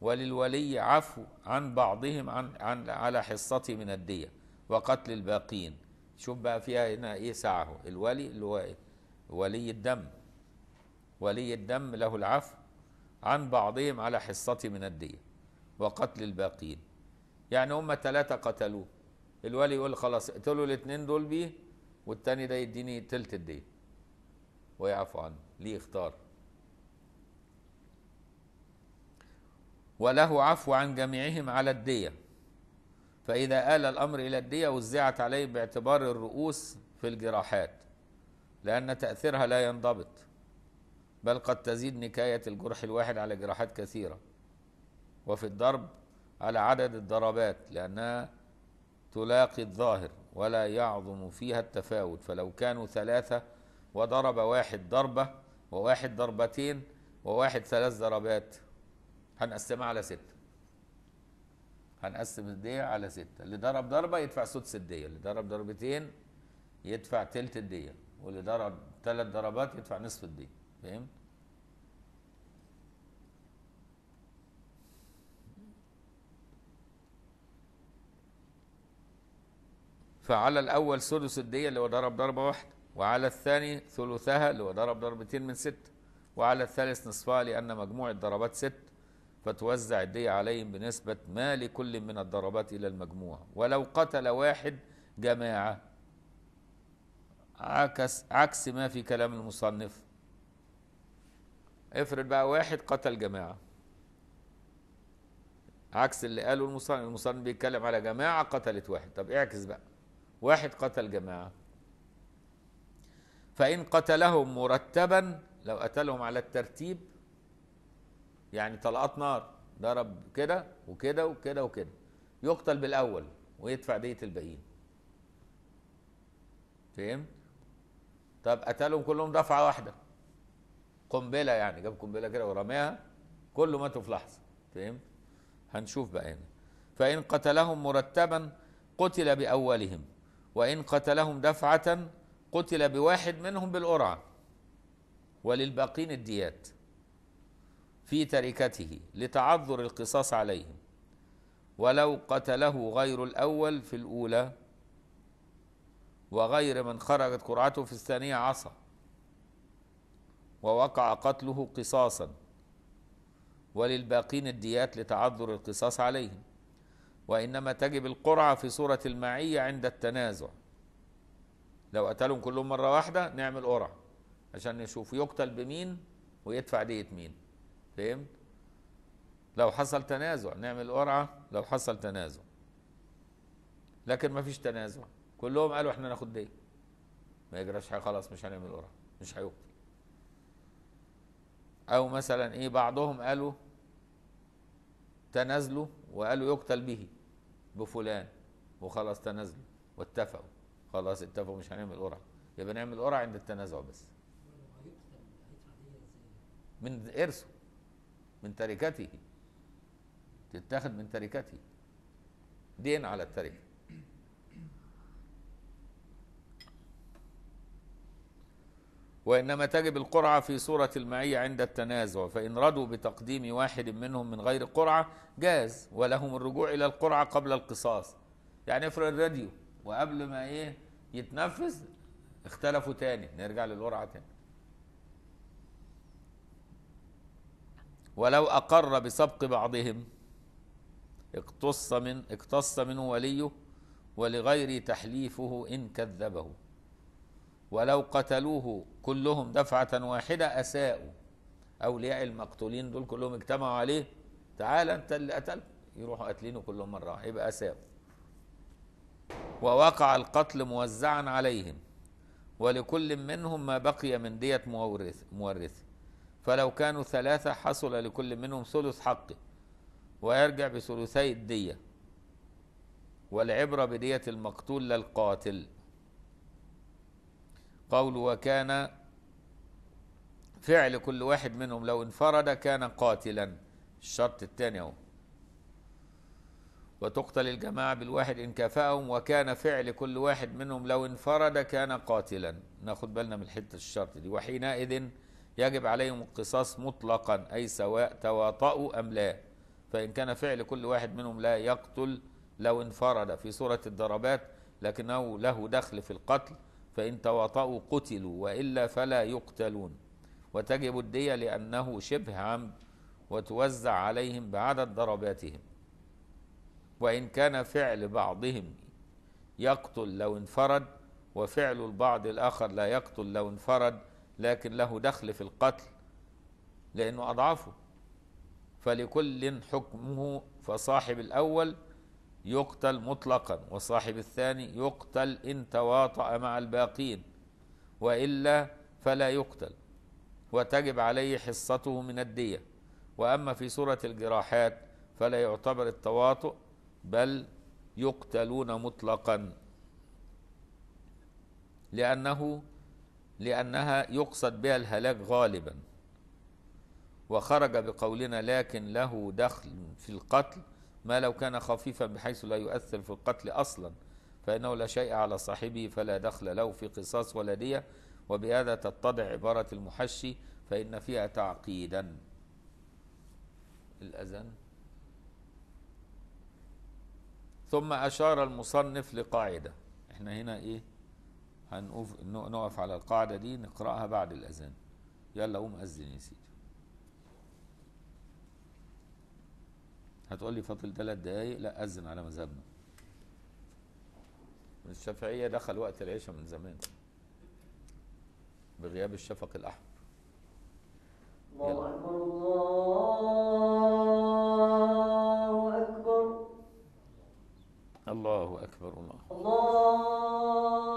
وللولي عفو عن بعضهم عن, عن على حصته من الدية وقتل الباقين شوف بقى فيها هنا ايه سعه الولي اللي هو إيه؟ ولي الدم ولي الدم له العفو عن بعضهم على حصته من الدية وقتل الباقين يعني هم ثلاثة قتلوه الولي يقول خلاص اقتلوا الاثنين دول بيه والتاني ده يديني تلت الدين ويعفو عنه ليه اختار وله عفو عن جميعهم على الدية فإذا آل الأمر إلى الدية وزعت عليه باعتبار الرؤوس في الجراحات لأن تأثيرها لا ينضبط بل قد تزيد نكاية الجرح الواحد على جراحات كثيرة وفي الضرب على عدد الضربات لأنها تلاقي الظاهر ولا يعظم فيها التفاوت فلو كانوا ثلاثة وضرب واحد ضربة وواحد ضربتين وواحد ثلاث ضربات هنقسمها على ستة هنقسم الدية على ستة اللي ضرب ضربة يدفع سدس الدية اللي ضرب ضربتين يدفع تلت الدية واللي ضرب ثلاث ضربات يدفع نصف الدية فهمت؟ فعلى الأول سدس الدية اللي هو ضرب ضربة واحدة وعلى الثاني ثلثها اللي هو ضرب ضربتين من ستة وعلى الثالث نصفها لأن مجموع الضربات ست فتوزع الدية عليهم بنسبة ما لكل من الضربات إلى المجموع ولو قتل واحد جماعة عكس عكس ما في كلام المصنف افرض بقى واحد قتل جماعة عكس اللي قاله المصنف المصنف بيتكلم على جماعة قتلت واحد طب اعكس بقى واحد قتل جماعة فإن قتلهم مرتبا لو قتلهم على الترتيب يعني طلقات نار ضرب كده وكده وكده وكده يقتل بالأول ويدفع دية الباقيين فهمت؟ طب قتلهم كلهم دفعة واحدة قنبلة يعني جاب قنبلة كده ورماها كله ماتوا في لحظة فهمت؟ هنشوف بقى هنا فإن قتلهم مرتبا قتل بأولهم وإن قتلهم دفعة قتل بواحد منهم بالقرعة وللباقين الديات في تركته لتعذر القصاص عليهم ولو قتله غير الأول في الأولى وغير من خرجت قرعته في الثانية عصى ووقع قتله قصاصا وللباقين الديات لتعذر القصاص عليهم وإنما تجب القرعة في سورة المعية عند التنازع لو قتلهم كلهم مرة واحدة نعمل قرعة عشان نشوف يقتل بمين ويدفع دية مين فهمت؟ لو حصل تنازع نعمل قرعة لو حصل تنازع لكن ما فيش تنازع كلهم قالوا احنا ناخد دية ما يجراش حاجة خلاص مش هنعمل قرعة مش هيقتل أو مثلا إيه بعضهم قالوا تنازلوا وقالوا يقتل به بفلان وخلاص تنازلوا واتفقوا خلاص اتفقوا مش هنعمل قرعه يبقى نعمل قرعه عند التنازع بس من ارثه من تركته تتاخد من تركته دين على التركه وإنما تجب القرعة في سورة المعية عند التنازع فإن ردوا بتقديم واحد منهم من غير قرعة جاز ولهم الرجوع إلى القرعة قبل القصاص يعني افرق الراديو وقبل ما إيه يتنفذ اختلفوا تاني نرجع للقرعة تاني ولو أقر بسبق بعضهم اقتص من اقتص منه وليه ولغير تحليفه إن كذبه ولو قتلوه كلهم دفعة واحدة أساءوا أولياء المقتولين دول كلهم اجتمعوا عليه تعال أنت اللي قتلت يروحوا قاتلينه كلهم مرة واحدة يبقى أساءوا ووقع القتل موزعا عليهم ولكل منهم ما بقي من دية مورث مورثه فلو كانوا ثلاثة حصل لكل منهم ثلث حقه ويرجع بثلثي الدية والعبرة بدية المقتول لا القاتل قول وكان فعل كل واحد منهم لو انفرد كان قاتلا الشرط الثاني اهو وتقتل الجماعة بالواحد إن كفاهم وكان فعل كل واحد منهم لو انفرد كان قاتلا ناخد بالنا من حتة الشرط دي وحينئذ يجب عليهم القصاص مطلقا أي سواء تواطؤوا أم لا فإن كان فعل كل واحد منهم لا يقتل لو انفرد في سورة الضربات لكنه له دخل في القتل فإن تواطؤوا قتلوا وإلا فلا يقتلون وتجب الدية لأنه شبه عمد وتوزع عليهم بعدد ضرباتهم وإن كان فعل بعضهم يقتل لو انفرد وفعل البعض الآخر لا يقتل لو انفرد لكن له دخل في القتل لأنه أضعفه فلكل حكمه فصاحب الأول يقتل مطلقا وصاحب الثاني يقتل إن تواطأ مع الباقين وإلا فلا يقتل وتجب عليه حصته من الدية وأما في سورة الجراحات فلا يعتبر التواطؤ بل يقتلون مطلقا لأنه لأنها يقصد بها الهلاك غالبا وخرج بقولنا لكن له دخل في القتل ما لو كان خفيفا بحيث لا يؤثر في القتل أصلا فإنه لا شيء على صاحبه فلا دخل له في قصاص ولا دية وبهذا تتضع عبارة المحشي فإن فيها تعقيدا الأذان ثم أشار المصنف لقاعدة احنا هنا ايه هنقف نقف على القاعدة دي نقرأها بعد الأذان يلا قوم أذن يا سيدي هتقول لي فاضل ثلاث دقايق لا اذن على مذهبنا الشافعيه دخل وقت العشاء من زمان بغياب الشفق الاحمر الله اكبر الله اكبر الله اكبر الله, الله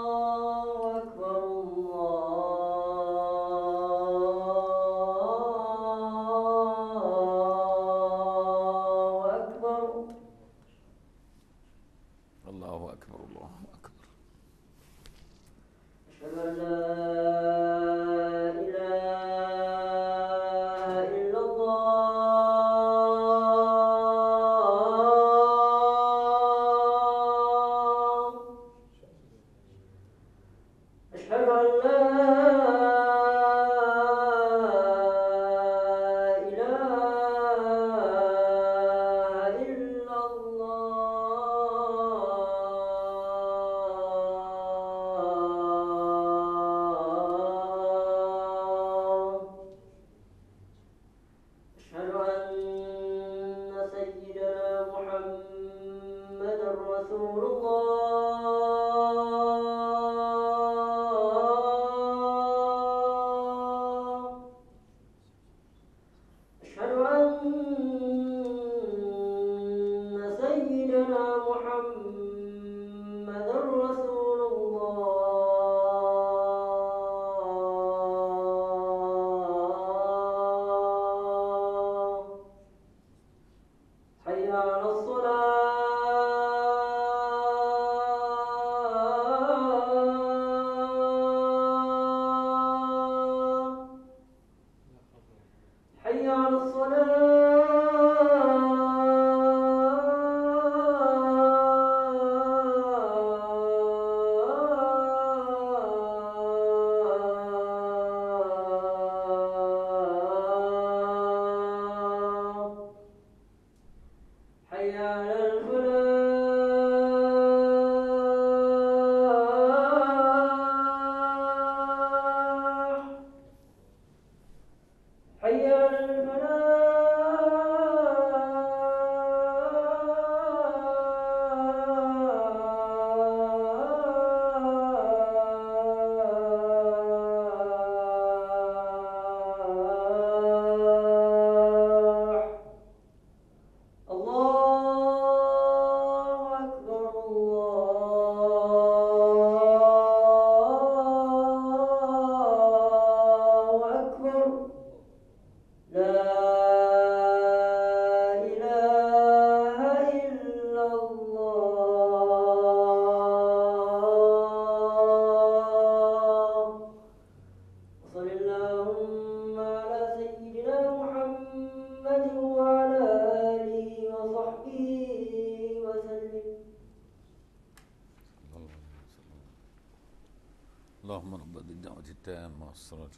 الصراط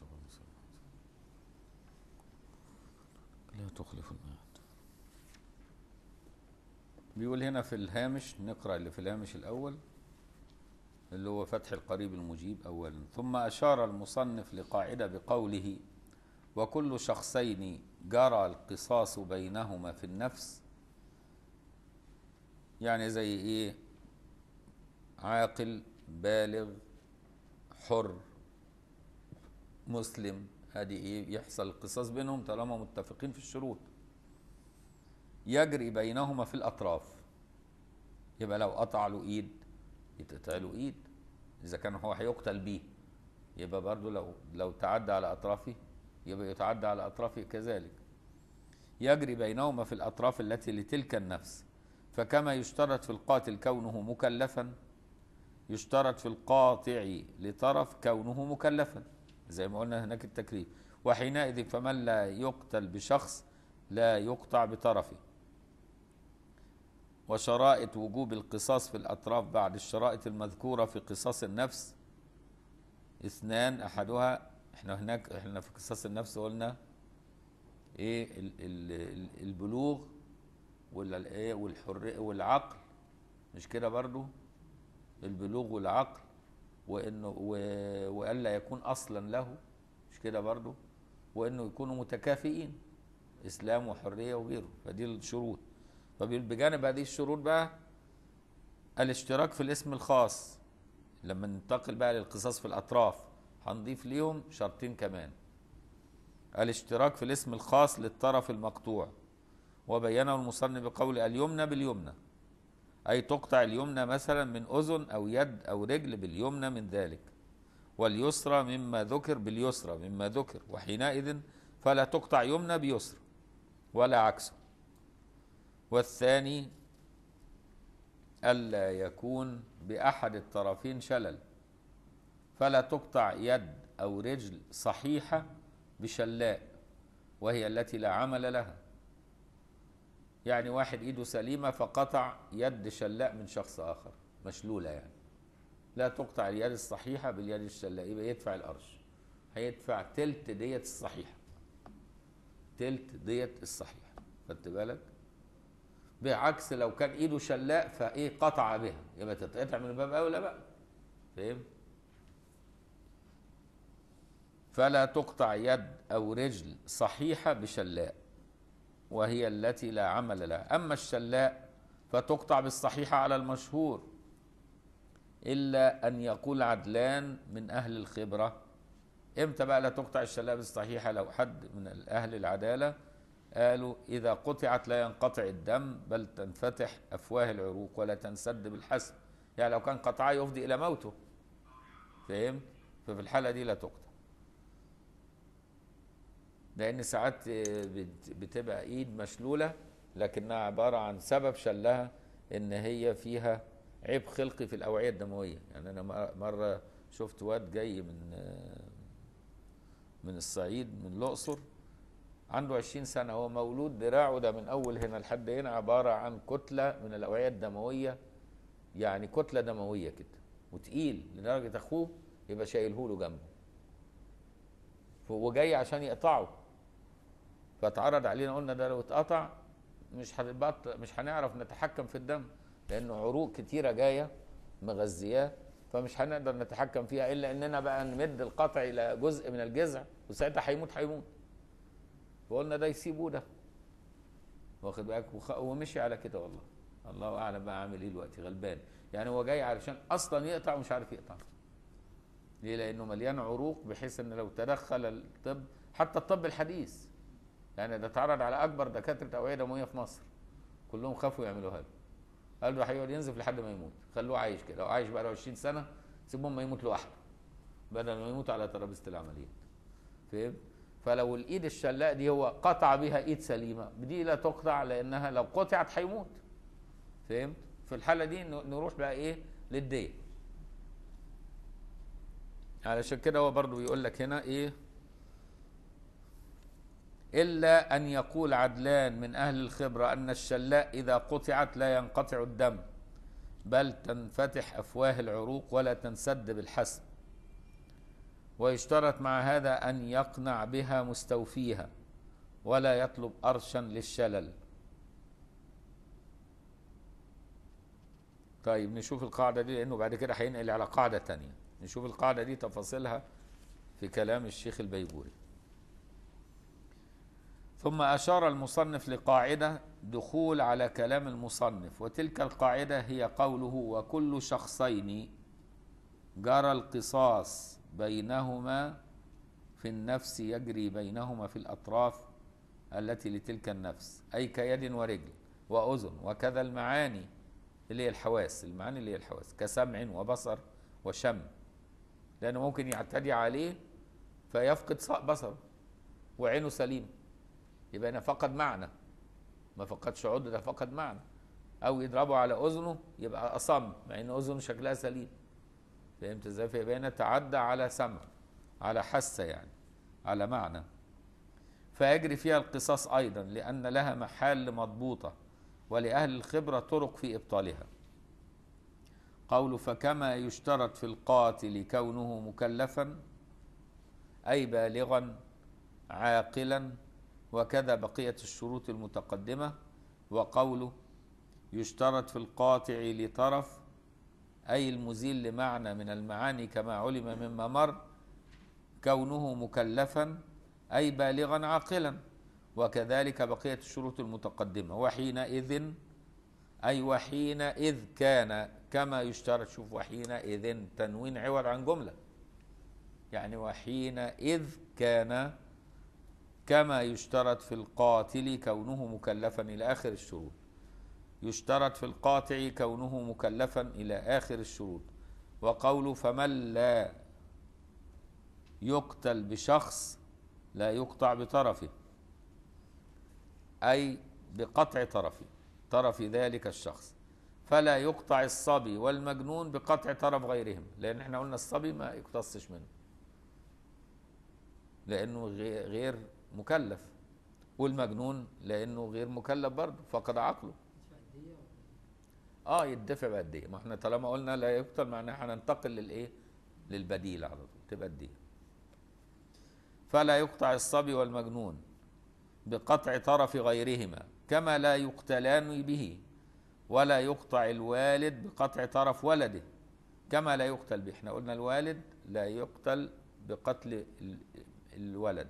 لا تخلف الميعاد بيقول هنا في الهامش نقرأ اللي في الهامش الأول اللي هو فتح القريب المجيب أولا ثم أشار المصنف لقاعدة بقوله وكل شخصين جرى القصاص بينهما في النفس يعني زي إيه عاقل بالغ حر مسلم ادي ايه يحصل القصاص بينهم طالما متفقين في الشروط يجري بينهما في الاطراف يبقى لو قطع له ايد يتقطع له ايد اذا كان هو هيقتل بيه يبقى برضه لو لو تعدى على اطرافه يبقى يتعدى على اطرافه كذلك يجري بينهما في الاطراف التي لتلك النفس فكما يشترط في القاتل كونه مكلفا يشترط في القاطع لطرف كونه مكلفا زي ما قلنا هناك التكليف وحينئذ فمن لا يقتل بشخص لا يقطع بطرفه وشرائط وجوب القصاص في الأطراف بعد الشرائط المذكورة في قصاص النفس اثنان أحدها احنا هناك احنا في قصاص النفس قلنا ايه الـ الـ البلوغ ولا إيه؟ والحر والعقل مش كده برضو البلوغ والعقل وانه والا يكون اصلا له مش كده برضه وانه يكونوا متكافئين اسلام وحريه وغيره فدي الشروط فبجانب هذه الشروط بقى الاشتراك في الاسم الخاص لما ننتقل بقى للقصاص في الاطراف هنضيف ليهم شرطين كمان الاشتراك في الاسم الخاص للطرف المقطوع وبينه المصنف بقول اليمنى باليمنى أي تقطع اليمنى مثلا من أذن أو يد أو رجل باليمنى من ذلك واليسرى مما ذكر باليسرى مما ذكر وحينئذ فلا تقطع يمنى بيسرى ولا عكسه والثاني ألا يكون بأحد الطرفين شلل فلا تقطع يد أو رجل صحيحة بشلاء وهي التي لا عمل لها يعني واحد ايده سليمه فقطع يد شلاء من شخص اخر مشلوله يعني لا تقطع اليد الصحيحه باليد الشلاء يبقى يدفع القرش هيدفع تلت ديت الصحيحه تلت ديت الصحيحه خدت بالك بعكس لو كان ايده شلاء فايه قطع بها يبقى تتقطع من الباب اولى بقى فاهم فلا تقطع يد او رجل صحيحه بشلاء وهي التي لا عمل لها أما الشلاء فتقطع بالصحيحة على المشهور إلا أن يقول عدلان من أهل الخبرة إمتى بقى لا تقطع الشلاء بالصحيحة لو حد من أهل العدالة قالوا إذا قطعت لا ينقطع الدم بل تنفتح أفواه العروق ولا تنسد بالحسب يعني لو كان قطعها يفضي إلى موته فهمت؟ ففي الحالة دي لا تقطع لان ساعات آه، بتبقى ايد مشلوله لكنها عباره عن سبب شلها ان هي فيها عيب خلقي في الاوعيه الدمويه يعني انا مره شفت واد جاي من آه، من الصعيد من الاقصر عنده 20 سنه هو مولود دراعه ده من اول هنا لحد هنا عباره عن كتله من الاوعيه الدمويه يعني كتله دمويه كده وتقيل لدرجه اخوه يبقى شايلهوله جنبه وجاي عشان يقطعه فاتعرض علينا قلنا ده لو اتقطع مش هنبط مش هنعرف نتحكم في الدم لانه عروق كتيره جايه مغذياه فمش هنقدر نتحكم فيها الا اننا بقى نمد القطع الى جزء من الجذع وساعتها هيموت هيموت فقلنا ده يسيبوه ده واخد بالك ومشي على كده والله الله اعلم بقى عامل ايه دلوقتي غلبان يعني هو جاي علشان اصلا يقطع ومش عارف يقطع ليه لانه مليان عروق بحيث ان لو تدخل الطب حتى الطب الحديث لان ده اتعرض على اكبر دكاتره اوعيه دمويه في مصر كلهم خافوا يعملوها له قال له هيقعد ينزف لحد ما يموت خلوه عايش كده لو عايش بقى له 20 سنه سيبهم ما يموت لوحده بدل ما يموت على ترابيزه العمليات فاهم فلو الايد الشلاء دي هو قطع بها ايد سليمه دي لا تقطع لانها لو قطعت هيموت فهمت في الحاله دي نروح بقى ايه للديه علشان كده هو برضو بيقول لك هنا ايه إلا أن يقول عدلان من أهل الخبرة أن الشلاء إذا قطعت لا ينقطع الدم بل تنفتح أفواه العروق ولا تنسد بالحسب ويشترط مع هذا أن يقنع بها مستوفيها ولا يطلب أرشا للشلل طيب نشوف القاعدة دي لأنه بعد كده هينقل على قاعدة تانية نشوف القاعدة دي تفاصيلها في كلام الشيخ البيبوري ثم أشار المصنف لقاعدة دخول على كلام المصنف وتلك القاعدة هي قوله وكل شخصين جرى القصاص بينهما في النفس يجري بينهما في الأطراف التي لتلك النفس أي كيد ورجل وأذن وكذا المعاني اللي هي الحواس المعاني اللي هي الحواس كسمع وبصر وشم لأنه ممكن يعتدي عليه فيفقد بصره وعينه سليمه يبقى هنا فقد معنى ما فقدش عضو ده فقد معنى او يضربه على اذنه يبقى اصم مع ان اذنه شكلها سليم فهمت ازاي فيبقى هنا تعدى على سمع على حاسه يعني على معنى فيجري فيها القصاص ايضا لان لها محال مضبوطه ولاهل الخبره طرق في ابطالها قول فكما يشترط في القاتل كونه مكلفا اي بالغا عاقلا وكذا بقية الشروط المتقدمة وقوله يشترط في القاطع لطرف أي المزيل لمعنى من المعاني كما علم مما مر كونه مكلفا أي بالغا عاقلا وكذلك بقية الشروط المتقدمة وحينئذ أي وحينئذ كان كما يشترط شوف وحينئذ تنوين عوض عن جملة يعني وحينئذ كان كما يشترط في القاتل كونه مكلفا إلى آخر الشروط يشترط في القاطع كونه مكلفا إلى آخر الشروط وقول فمن لا يقتل بشخص لا يقطع بطرفه أي بقطع طرفه طرف ذلك الشخص فلا يقطع الصبي والمجنون بقطع طرف غيرهم لأن احنا قلنا الصبي ما يقتصش منه لأنه غير مكلف والمجنون لانه غير مكلف برضه فقد عقله اه يدفع بقديه ما احنا طالما قلنا لا يقتل معناها هننتقل للايه للبديل على طول تبقى الديه فلا يقطع الصبي والمجنون بقطع طرف غيرهما كما لا يقتلان به ولا يقطع الوالد بقطع طرف ولده كما لا يقتل به احنا قلنا الوالد لا يقتل بقتل الولد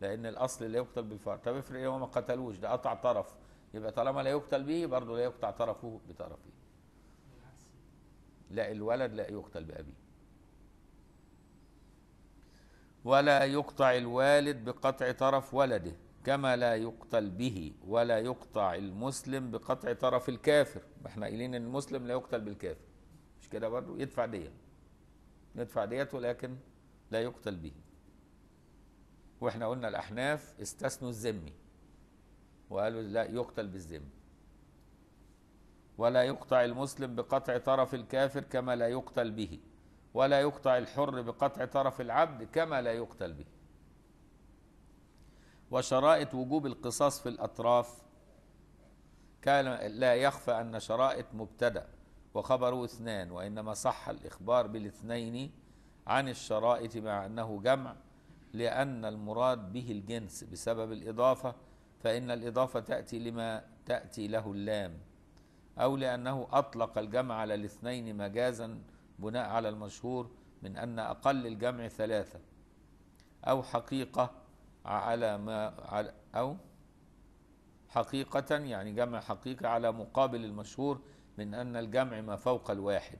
لان الاصل لا يقتل بالفار طب افرض هو ما قتلوش ده قطع طرف يبقى طالما لا يقتل به برضه لا يقطع طرفه بطرفه لا الولد لا يقتل بابيه ولا يقطع الوالد بقطع طرف ولده كما لا يقتل به ولا يقطع المسلم بقطع طرف الكافر ما احنا قايلين ان المسلم لا يقتل بالكافر مش كده برضه يدفع ديه يدفع ديته ولكن لا يقتل به واحنا قلنا الاحناف استثنوا الذمي وقالوا لا يقتل بالذمي ولا يقطع المسلم بقطع طرف الكافر كما لا يقتل به ولا يقطع الحر بقطع طرف العبد كما لا يقتل به وشرائط وجوب القصاص في الأطراف كان لا يخفى أن شرائط مبتدأ وخبره اثنان وإنما صح الإخبار بالاثنين عن الشرائط مع أنه جمع لأن المراد به الجنس بسبب الإضافة فإن الإضافة تأتي لما تأتي له اللام أو لأنه أطلق الجمع على الاثنين مجازا بناء على المشهور من أن أقل الجمع ثلاثة أو حقيقة على ما على أو حقيقة يعني جمع حقيقة على مقابل المشهور من أن الجمع ما فوق الواحد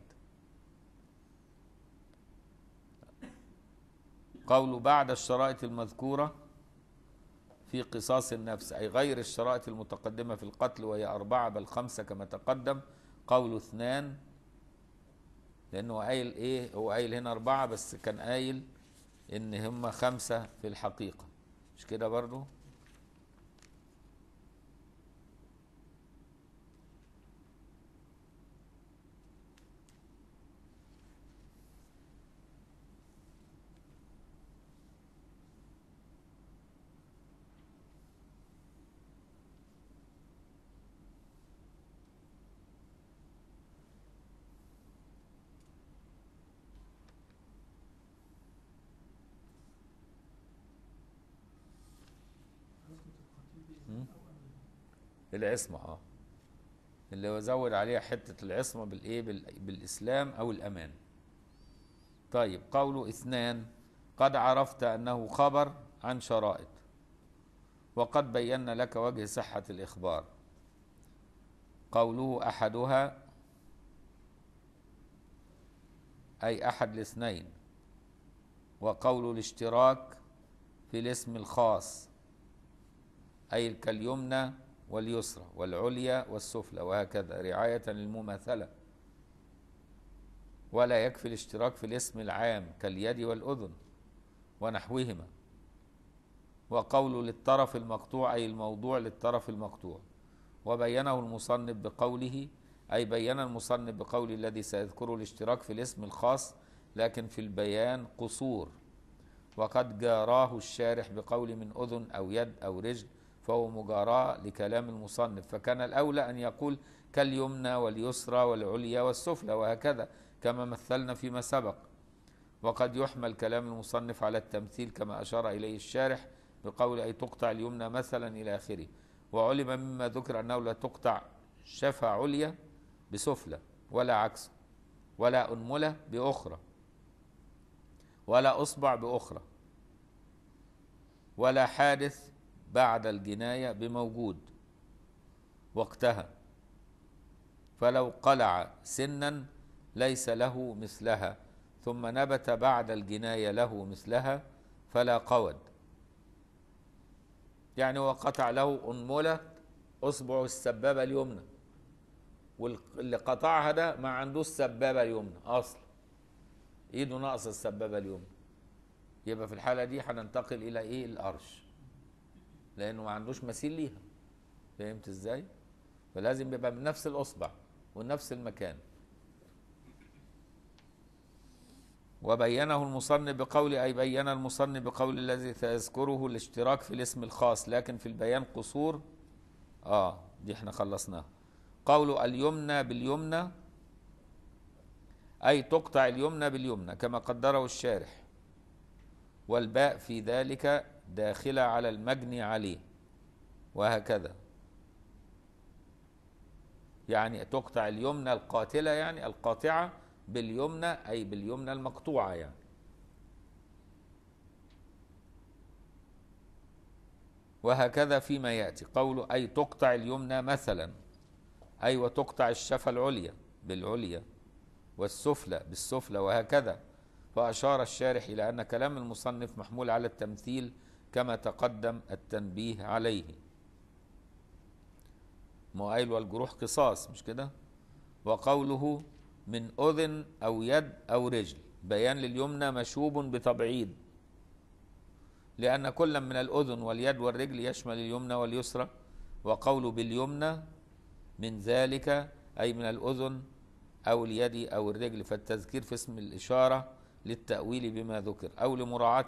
قوله بعد الشرائط المذكورة في قصاص النفس أي غير الشرائط المتقدمة في القتل وهي أربعة بل خمسة كما تقدم قوله اثنان لأنه قايل إيه هو قايل هنا أربعة بس كان قايل إن هم خمسة في الحقيقة مش كده برضه العصمه اه اللي زود عليها حته العصمه بالايه بالاسلام او الامان طيب قوله اثنان قد عرفت انه خبر عن شرائط وقد بينا لك وجه صحه الاخبار قوله احدها اي احد الاثنين وقول الاشتراك في الاسم الخاص أي كاليمنى واليسرى والعليا والسفلى وهكذا رعاية للمماثلة ولا يكفي الاشتراك في الاسم العام كاليد والأذن ونحوهما وقول للطرف المقطوع أي الموضوع للطرف المقطوع وبينه المصنف بقوله أي بين المصنف بقول الذي سيذكره الاشتراك في الاسم الخاص لكن في البيان قصور وقد جاراه الشارح بقول من أذن أو يد أو رجل فهو مجاراة لكلام المصنف فكان الأولى أن يقول كاليمنى واليسرى والعليا والسفلى وهكذا كما مثلنا فيما سبق وقد يحمل كلام المصنف على التمثيل كما أشار إليه الشارح بقول أي تقطع اليمنى مثلا إلى آخره وعلم مما ذكر أنه لا تقطع شفا عليا بسفلى ولا عكس ولا أنملة بأخرى ولا أصبع بأخرى ولا حادث بعد الجناية بموجود وقتها فلو قلع سنا ليس له مثلها ثم نبت بعد الجناية له مثلها فلا قود يعني هو قطع له أنملة أصبع السبابة اليمنى واللي قطعها ده ما عندوش سبابة اليمنى أصلا إيده ناقصة السبابة اليمنى يبقى في الحالة دي هننتقل إلى إيه الأرش لانه ما عندوش مثيل ليها فهمت ازاي فلازم يبقى من نفس الاصبع ونفس المكان وبينه المصنف بقول أي بين المصنف بقول الذي سيذكره الاشتراك في الاسم الخاص لكن في البيان قصور آه دي احنا خلصناها قول اليمنى باليمنى أي تقطع اليمنى باليمنى كما قدره الشارح والباء في ذلك داخلة على المجني عليه وهكذا يعني تقطع اليمنى القاتلة يعني القاطعة باليمنى أي باليمنى المقطوعة يعني وهكذا فيما يأتي قوله أي تقطع اليمنى مثلا أي وتقطع الشفة العليا بالعليا والسفلى بالسفلى وهكذا فأشار الشارح إلى أن كلام المصنف محمول على التمثيل كما تقدم التنبيه عليه ما والجروح قصاص مش كده وقوله من أذن أو يد أو رجل بيان لليمنى مشوب بتبعيد لأن كل من الأذن واليد والرجل يشمل اليمنى واليسرى وقول باليمنى من ذلك أي من الأذن أو اليد أو الرجل فالتذكير في اسم الإشارة للتأويل بما ذكر أو لمراعاة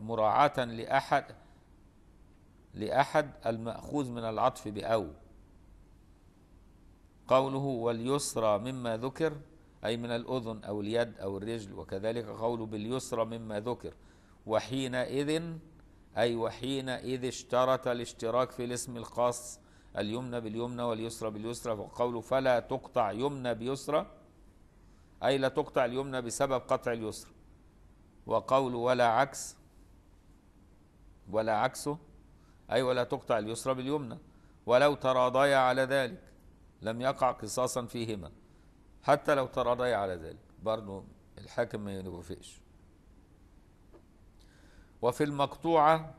مراعاة لأحد لأحد المأخوذ من العطف بأو قوله واليسرى مما ذكر أي من الأذن أو اليد أو الرجل وكذلك قوله باليسرى مما ذكر وحينئذ أي وحينئذ اشترط الاشتراك في الاسم الخاص اليمنى باليمنى واليسرى باليسرى وقوله فلا تقطع يمنى بيسرى أي لا تقطع اليمنى بسبب قطع اليسرى وقول ولا عكس ولا عكسه أي ولا تقطع اليسرى باليمنى ولو تراضيا على ذلك لم يقع قصاصا فيهما حتى لو تراضيا على ذلك برضه الحاكم ما ينوفقش وفي المقطوعة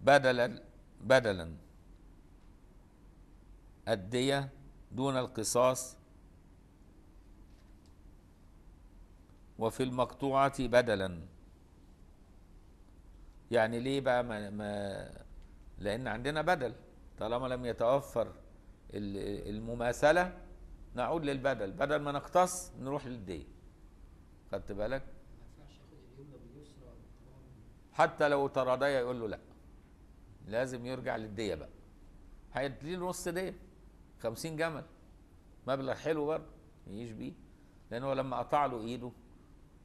بدلا بدلا الدية دون القصاص وفي المقطوعة بدلا يعني ليه بقى ما, ما لان عندنا بدل طالما لم يتوفر المماثله نعود للبدل بدل ما نقتص نروح للديه خدت بالك حتى لو تراضي يقول له لا لازم يرجع للديه بقى له نص ديه 50 جمل مبلغ حلو برضه يعيش بيه لان هو لما قطع له ايده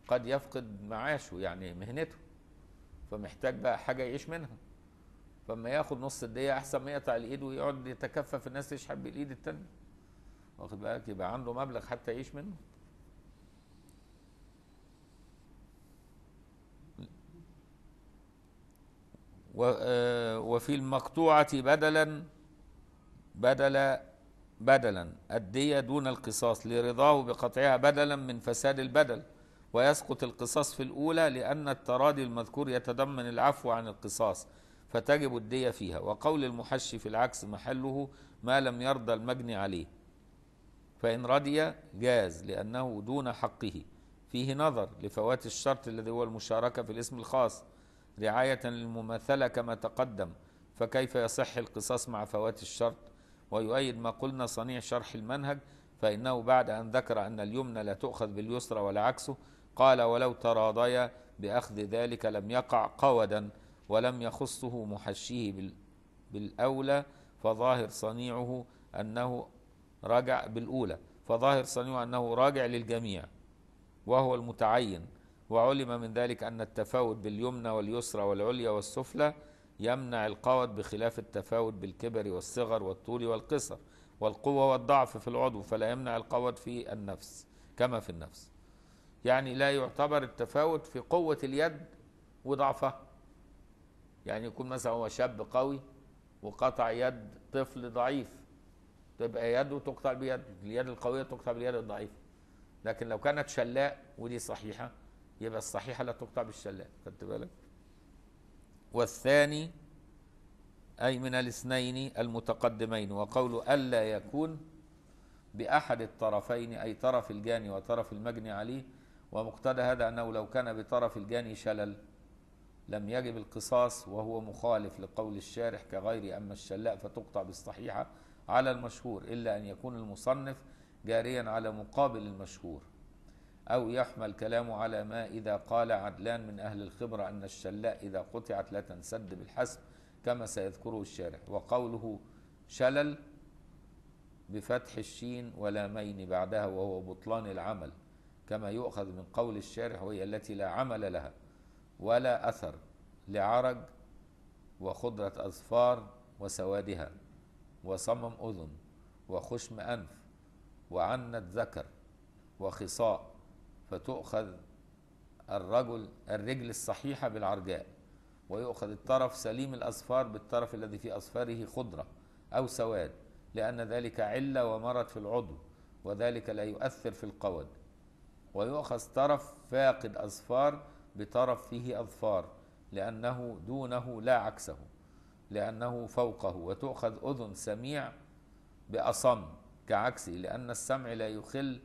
قد يفقد معاشه يعني مهنته فمحتاج بقى حاجه يعيش منها فما ياخد نص الدقيقه احسن ما يقطع الايد ويقعد يتكفف الناس يشحب بالايد التانيه واخد بالك يبقى عنده مبلغ حتى يعيش منه آه، وفي المقطوعة بدلا بدل بدلا الدية دون القصاص لرضاه بقطعها بدلا من فساد البدل ويسقط القصاص في الأولى لأن التراضي المذكور يتضمن العفو عن القصاص فتجب الدية فيها وقول المحشي في العكس محله ما لم يرضى المجني عليه فإن رضي جاز لأنه دون حقه فيه نظر لفوات الشرط الذي هو المشاركة في الاسم الخاص رعاية للمماثلة كما تقدم فكيف يصح القصاص مع فوات الشرط ويؤيد ما قلنا صنيع شرح المنهج فإنه بعد أن ذكر أن اليمنى لا تؤخذ باليسرى ولا عكسه قال ولو تراضيا بأخذ ذلك لم يقع قودا ولم يخصه محشيه بالأولى فظاهر صنيعه أنه رجع بالأولى فظاهر صنيعه أنه راجع للجميع وهو المتعين وعلم من ذلك أن التفاوت باليمنى واليسرى والعليا والسفلى يمنع القود بخلاف التفاوت بالكبر والصغر والطول والقصر والقوة والضعف في العضو فلا يمنع القود في النفس كما في النفس يعني لا يعتبر التفاوت في قوة اليد وضعفها يعني يكون مثلا هو شاب قوي وقطع يد طفل ضعيف تبقى يده تقطع بيد اليد القوية تقطع باليد الضعيفة لكن لو كانت شلاء ودي صحيحة يبقى الصحيحة لا تقطع بالشلاء خدت بالك والثاني أي من الاثنين المتقدمين وقول ألا يكون بأحد الطرفين أي طرف الجاني وطرف المجني عليه ومقتضى هذا أنه لو كان بطرف الجاني شلل لم يجب القصاص وهو مخالف لقول الشارح كغير أما الشلاء فتقطع بالصحيحة على المشهور إلا أن يكون المصنف جاريا على مقابل المشهور أو يحمل كلامه على ما إذا قال عدلان من أهل الخبرة أن الشلاء إذا قطعت لا تنسد بالحسب كما سيذكره الشارح وقوله شلل بفتح الشين ولامين بعدها وهو بطلان العمل كما يؤخذ من قول الشارح وهي التي لا عمل لها ولا أثر لعرج وخضرة أظفار وسوادها وصمم أذن وخشم أنف وعنة ذكر وخصاء فتؤخذ الرجل الرجل الصحيحة بالعرجاء ويؤخذ الطرف سليم الأصفار بالطرف الذي في أصفاره خضرة أو سواد لأن ذلك علة ومرض في العضو وذلك لا يؤثر في القود ويؤخذ طرف فاقد أظفار بطرف فيه أظفار لأنه دونه لا عكسه لأنه فوقه وتؤخذ أذن سميع بأصم كعكسه لأن السمع لا يخل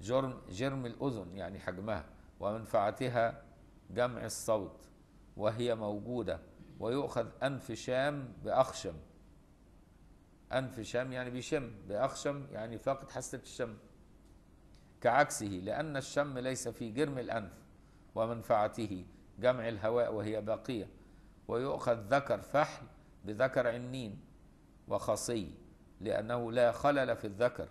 جرم, جرم الأذن يعني حجمها ومنفعتها جمع الصوت وهي موجودة ويؤخذ أنف شام بأخشم أنف شام يعني بيشم بأخشم يعني فاقد حاسة الشم كعكسه لأن الشم ليس في جرم الأنف ومنفعته جمع الهواء وهي باقية ويؤخذ ذكر فحل بذكر عنين وخصي لأنه لا خلل في الذكر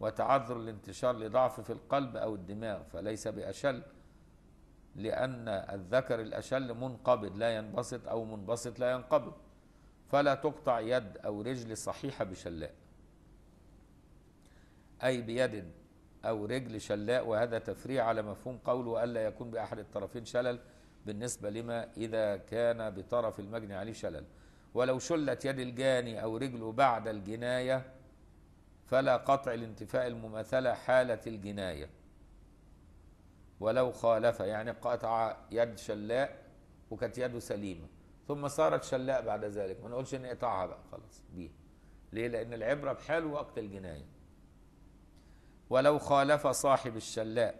وتعذر الانتشار لضعف في القلب أو الدماغ فليس بأشل لأن الذكر الأشل منقبض لا ينبسط أو منبسط لا ينقبض فلا تقطع يد أو رجل صحيحة بشلاء أي بيد أو رجل شلاء وهذا تفريع على مفهوم قوله ألا يكون بأحد الطرفين شلل بالنسبة لما إذا كان بطرف المجني عليه شلل ولو شلت يد الجاني أو رجله بعد الجناية فلا قطع الانتفاء المماثلة حالة الجناية ولو خالف يعني قطع يد شلاء وكانت يده سليمة ثم صارت شلاء بعد ذلك ما نقولش نقطعها بقى خلاص بيها ليه لأن العبرة بحال وقت الجناية ولو خالف صاحب الشلاء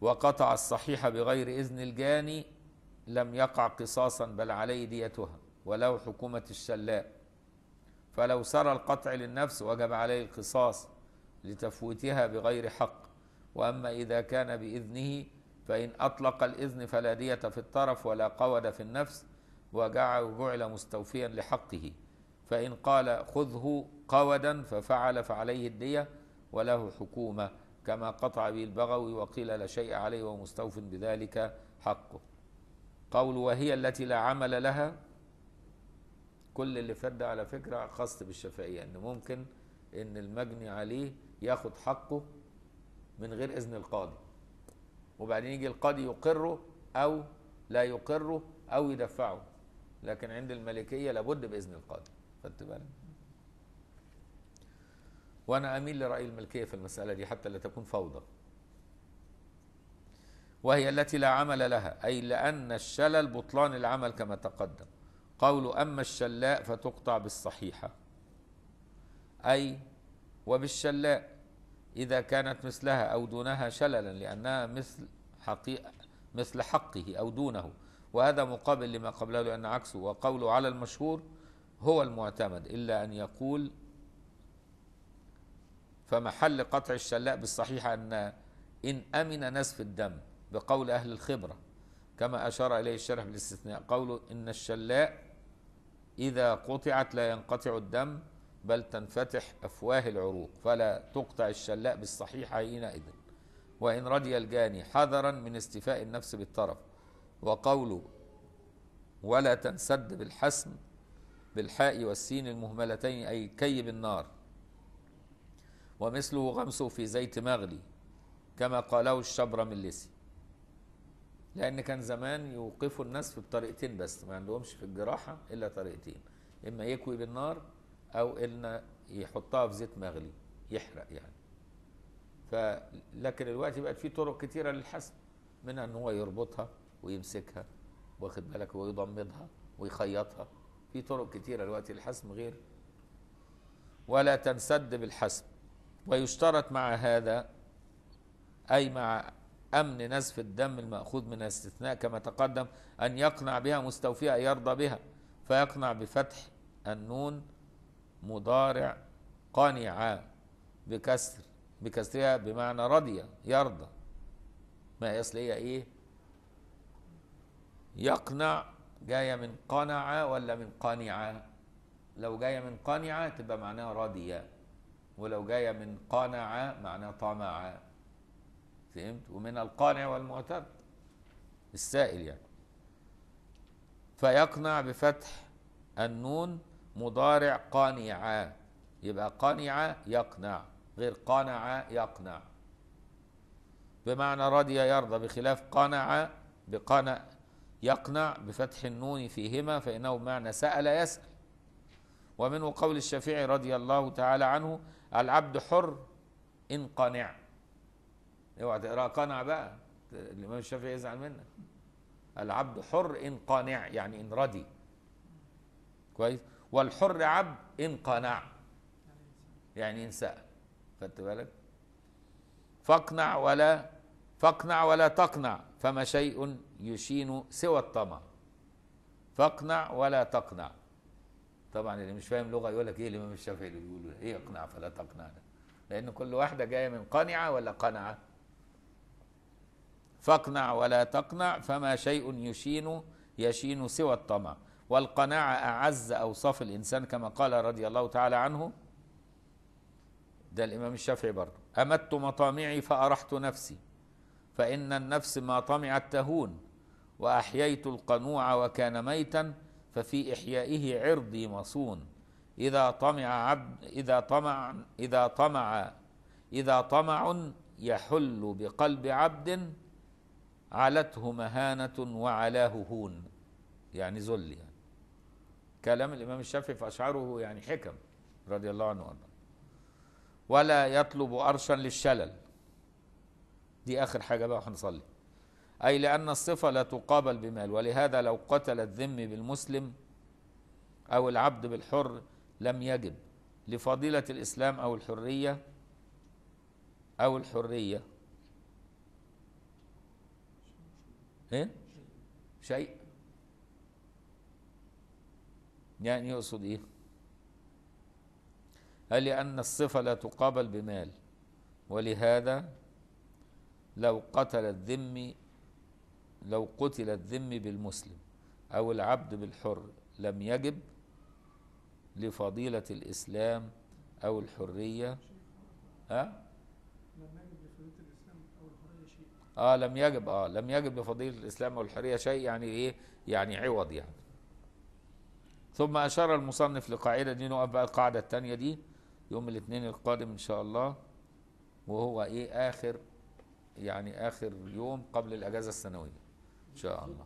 وقطع الصحيح بغير إذن الجاني لم يقع قصاصا بل عليه ديتها ولو حكومة الشلاء فلو سرى القطع للنفس وجب عليه القصاص لتفويتها بغير حق وأما إذا كان بإذنه فإن أطلق الإذن فلا دية في الطرف ولا قود في النفس وجعل مستوفيا لحقه فإن قال خذه قودا ففعل فعليه الدية وله حكومة كما قطع به البغوي وقيل لا شيء عليه ومستوف بذلك حقه قول وهي التي لا عمل لها كل اللي فات ده على فكرة خاص بالشفائية ان ممكن ان المجني عليه ياخد حقه من غير اذن القاضي وبعدين يجي القاضي يقره او لا يقره او يدفعه لكن عند الملكية لابد باذن القاضي خدت بالك وأنا أميل لرأي الملكية في المسألة دي حتى لا تكون فوضى وهي التي لا عمل لها أي لأن الشلل بطلان العمل كما تقدم قول أما الشلاء فتقطع بالصحيحة أي وبالشلاء إذا كانت مثلها أو دونها شللا لأنها مثل حقيقة مثل حقه أو دونه وهذا مقابل لما قبله لأن عكسه وقوله على المشهور هو المعتمد إلا أن يقول فمحل قطع الشلاء بالصحيح أن إن أمن نسف الدم بقول أهل الخبرة كما أشار إليه الشرح بالاستثناء قوله إن الشلاء إذا قطعت لا ينقطع الدم بل تنفتح أفواه العروق فلا تقطع الشلاء بالصحيح حينئذ وإن رضي الجاني حذرا من استفاء النفس بالطرف وقوله ولا تنسد بالحسم بالحاء والسين المهملتين أي كي بالنار ومثله غمسه في زيت مغلي كما قاله من لسي لأن كان زمان يوقفوا الناس في بطريقتين بس ما عندهمش في الجراحة إلا طريقتين إما يكوي بالنار أو إن يحطها في زيت مغلي يحرق يعني ف لكن الوقت بقت في طرق كتيرة للحسم منها إن هو يربطها ويمسكها واخد بالك ويضمدها ويخيطها في طرق كتيرة دلوقتي للحسم غير ولا تنسد بالحسم ويشترط مع هذا أي مع أمن نزف الدم المأخوذ من الاستثناء كما تقدم أن يقنع بها مستوفية يرضى بها فيقنع بفتح النون مضارع قانعا بكسر بكسرها بمعنى رضي يرضى ما أصل هي إيه يقنع جاية من قنع ولا من قانعة لو جاية من قانعة تبقى معناها رضي ولو جايه من قانع معناه طمع فهمت ومن القانع والمعتد السائل يعني فيقنع بفتح النون مضارع قانع يبقى قانع يقنع غير قانع يقنع بمعنى رضي يرضى بخلاف قانع بقانع يقنع بفتح النون فيهما فإنه بمعنى سأل يسأل ومنه قول الشافعي رضي الله تعالى عنه العبد حر ان قنع اوعى تقرا قنع بقى الامام الشافعي يزعل منك العبد حر ان قانع يعني ان رضي كويس والحر عبد ان قنع يعني ان سأل خدت بالك فاقنع ولا فاقنع ولا تقنع فما شيء يشين سوى الطمع فاقنع ولا تقنع طبعا اللي مش فاهم لغه يقول لك ايه الامام الشافعي اللي بيقول ايه اقنع فلا تقنع لان كل واحده جايه من قنعه ولا قنعه فاقنع ولا تقنع فما شيء يشين يشين سوى الطمع والقناعة أعز أوصاف الإنسان كما قال رضي الله تعالى عنه ده الإمام الشافعي برضه أمدت مطامعي فأرحت نفسي فإن النفس ما طمعت تهون وأحييت القنوع وكان ميتا ففي إحيائه عرضي مصون إذا طمع عبد إذا طمع إذا طمع إذا طمع يحل بقلب عبد علته مهانة وعلاه هون يعني ذل يعني كلام الإمام الشافعي في أشعاره يعني حكم رضي الله عنه وأرضاه ولا يطلب أرشا للشلل دي آخر حاجة بقى هنصلي أي لأن الصفة لا تقابل بمال ولهذا لو قتل الذم بالمسلم أو العبد بالحر لم يجب لفضيلة الإسلام أو الحرية أو الحرية إيه؟ شيء يعني يقصد إيه قال لأن الصفة لا تقابل بمال ولهذا لو قتل الذمي لو قتل الذمي بالمسلم أو العبد بالحر لم يجب لفضيلة الإسلام أو الحرية أه؟ اه لم يجب اه لم يجب لفضيله الاسلام والحريه شيء يعني ايه يعني عوض يعني ثم اشار المصنف لقاعده دي نقف بقى القاعده الثانيه دي يوم الاثنين القادم ان شاء الله وهو ايه اخر يعني اخر يوم قبل الاجازه السنويه شاء الله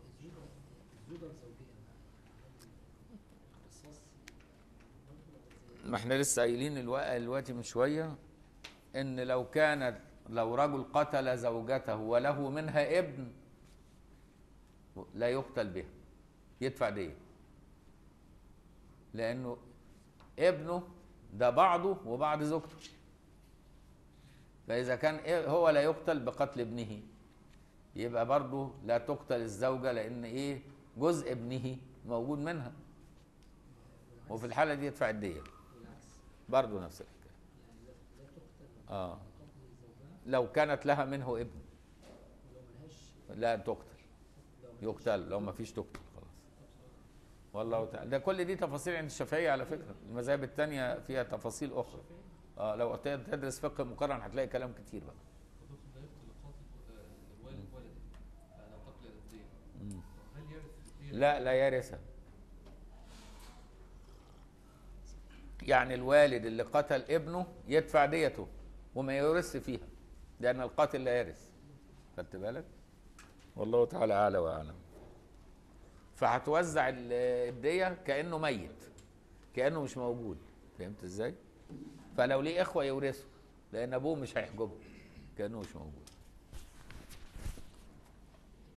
ما احنا لسه قايلين دلوقتي من شويه ان لو كانت لو رجل قتل زوجته وله منها ابن لا يقتل بها يدفع ديه لانه ابنه ده بعضه وبعض زوجته فاذا كان هو لا يقتل بقتل ابنه يبقى برضه لا تقتل الزوجة لأن إيه جزء ابنه موجود منها وفي الحالة دي يدفع الدية برضه نفس الحكاية آه لو كانت لها منه ابن لا تقتل يقتل لو ما فيش تقتل خلاص والله تعالى ده كل دي تفاصيل عند الشافعية على فكرة المذاهب التانية فيها تفاصيل أخرى آه لو تدرس فقه مقارن هتلاقي كلام كتير بقى لا لا يرثها يعني الوالد اللي قتل ابنه يدفع ديته وما يرث فيها لأن القاتل لا يرث خدت بالك؟ والله تعالى أعلى وأعلم فهتوزع الدية كأنه ميت كأنه مش موجود فهمت إزاي؟ فلو ليه إخوة يورثوا لأن أبوه مش هيحجبه كأنه مش موجود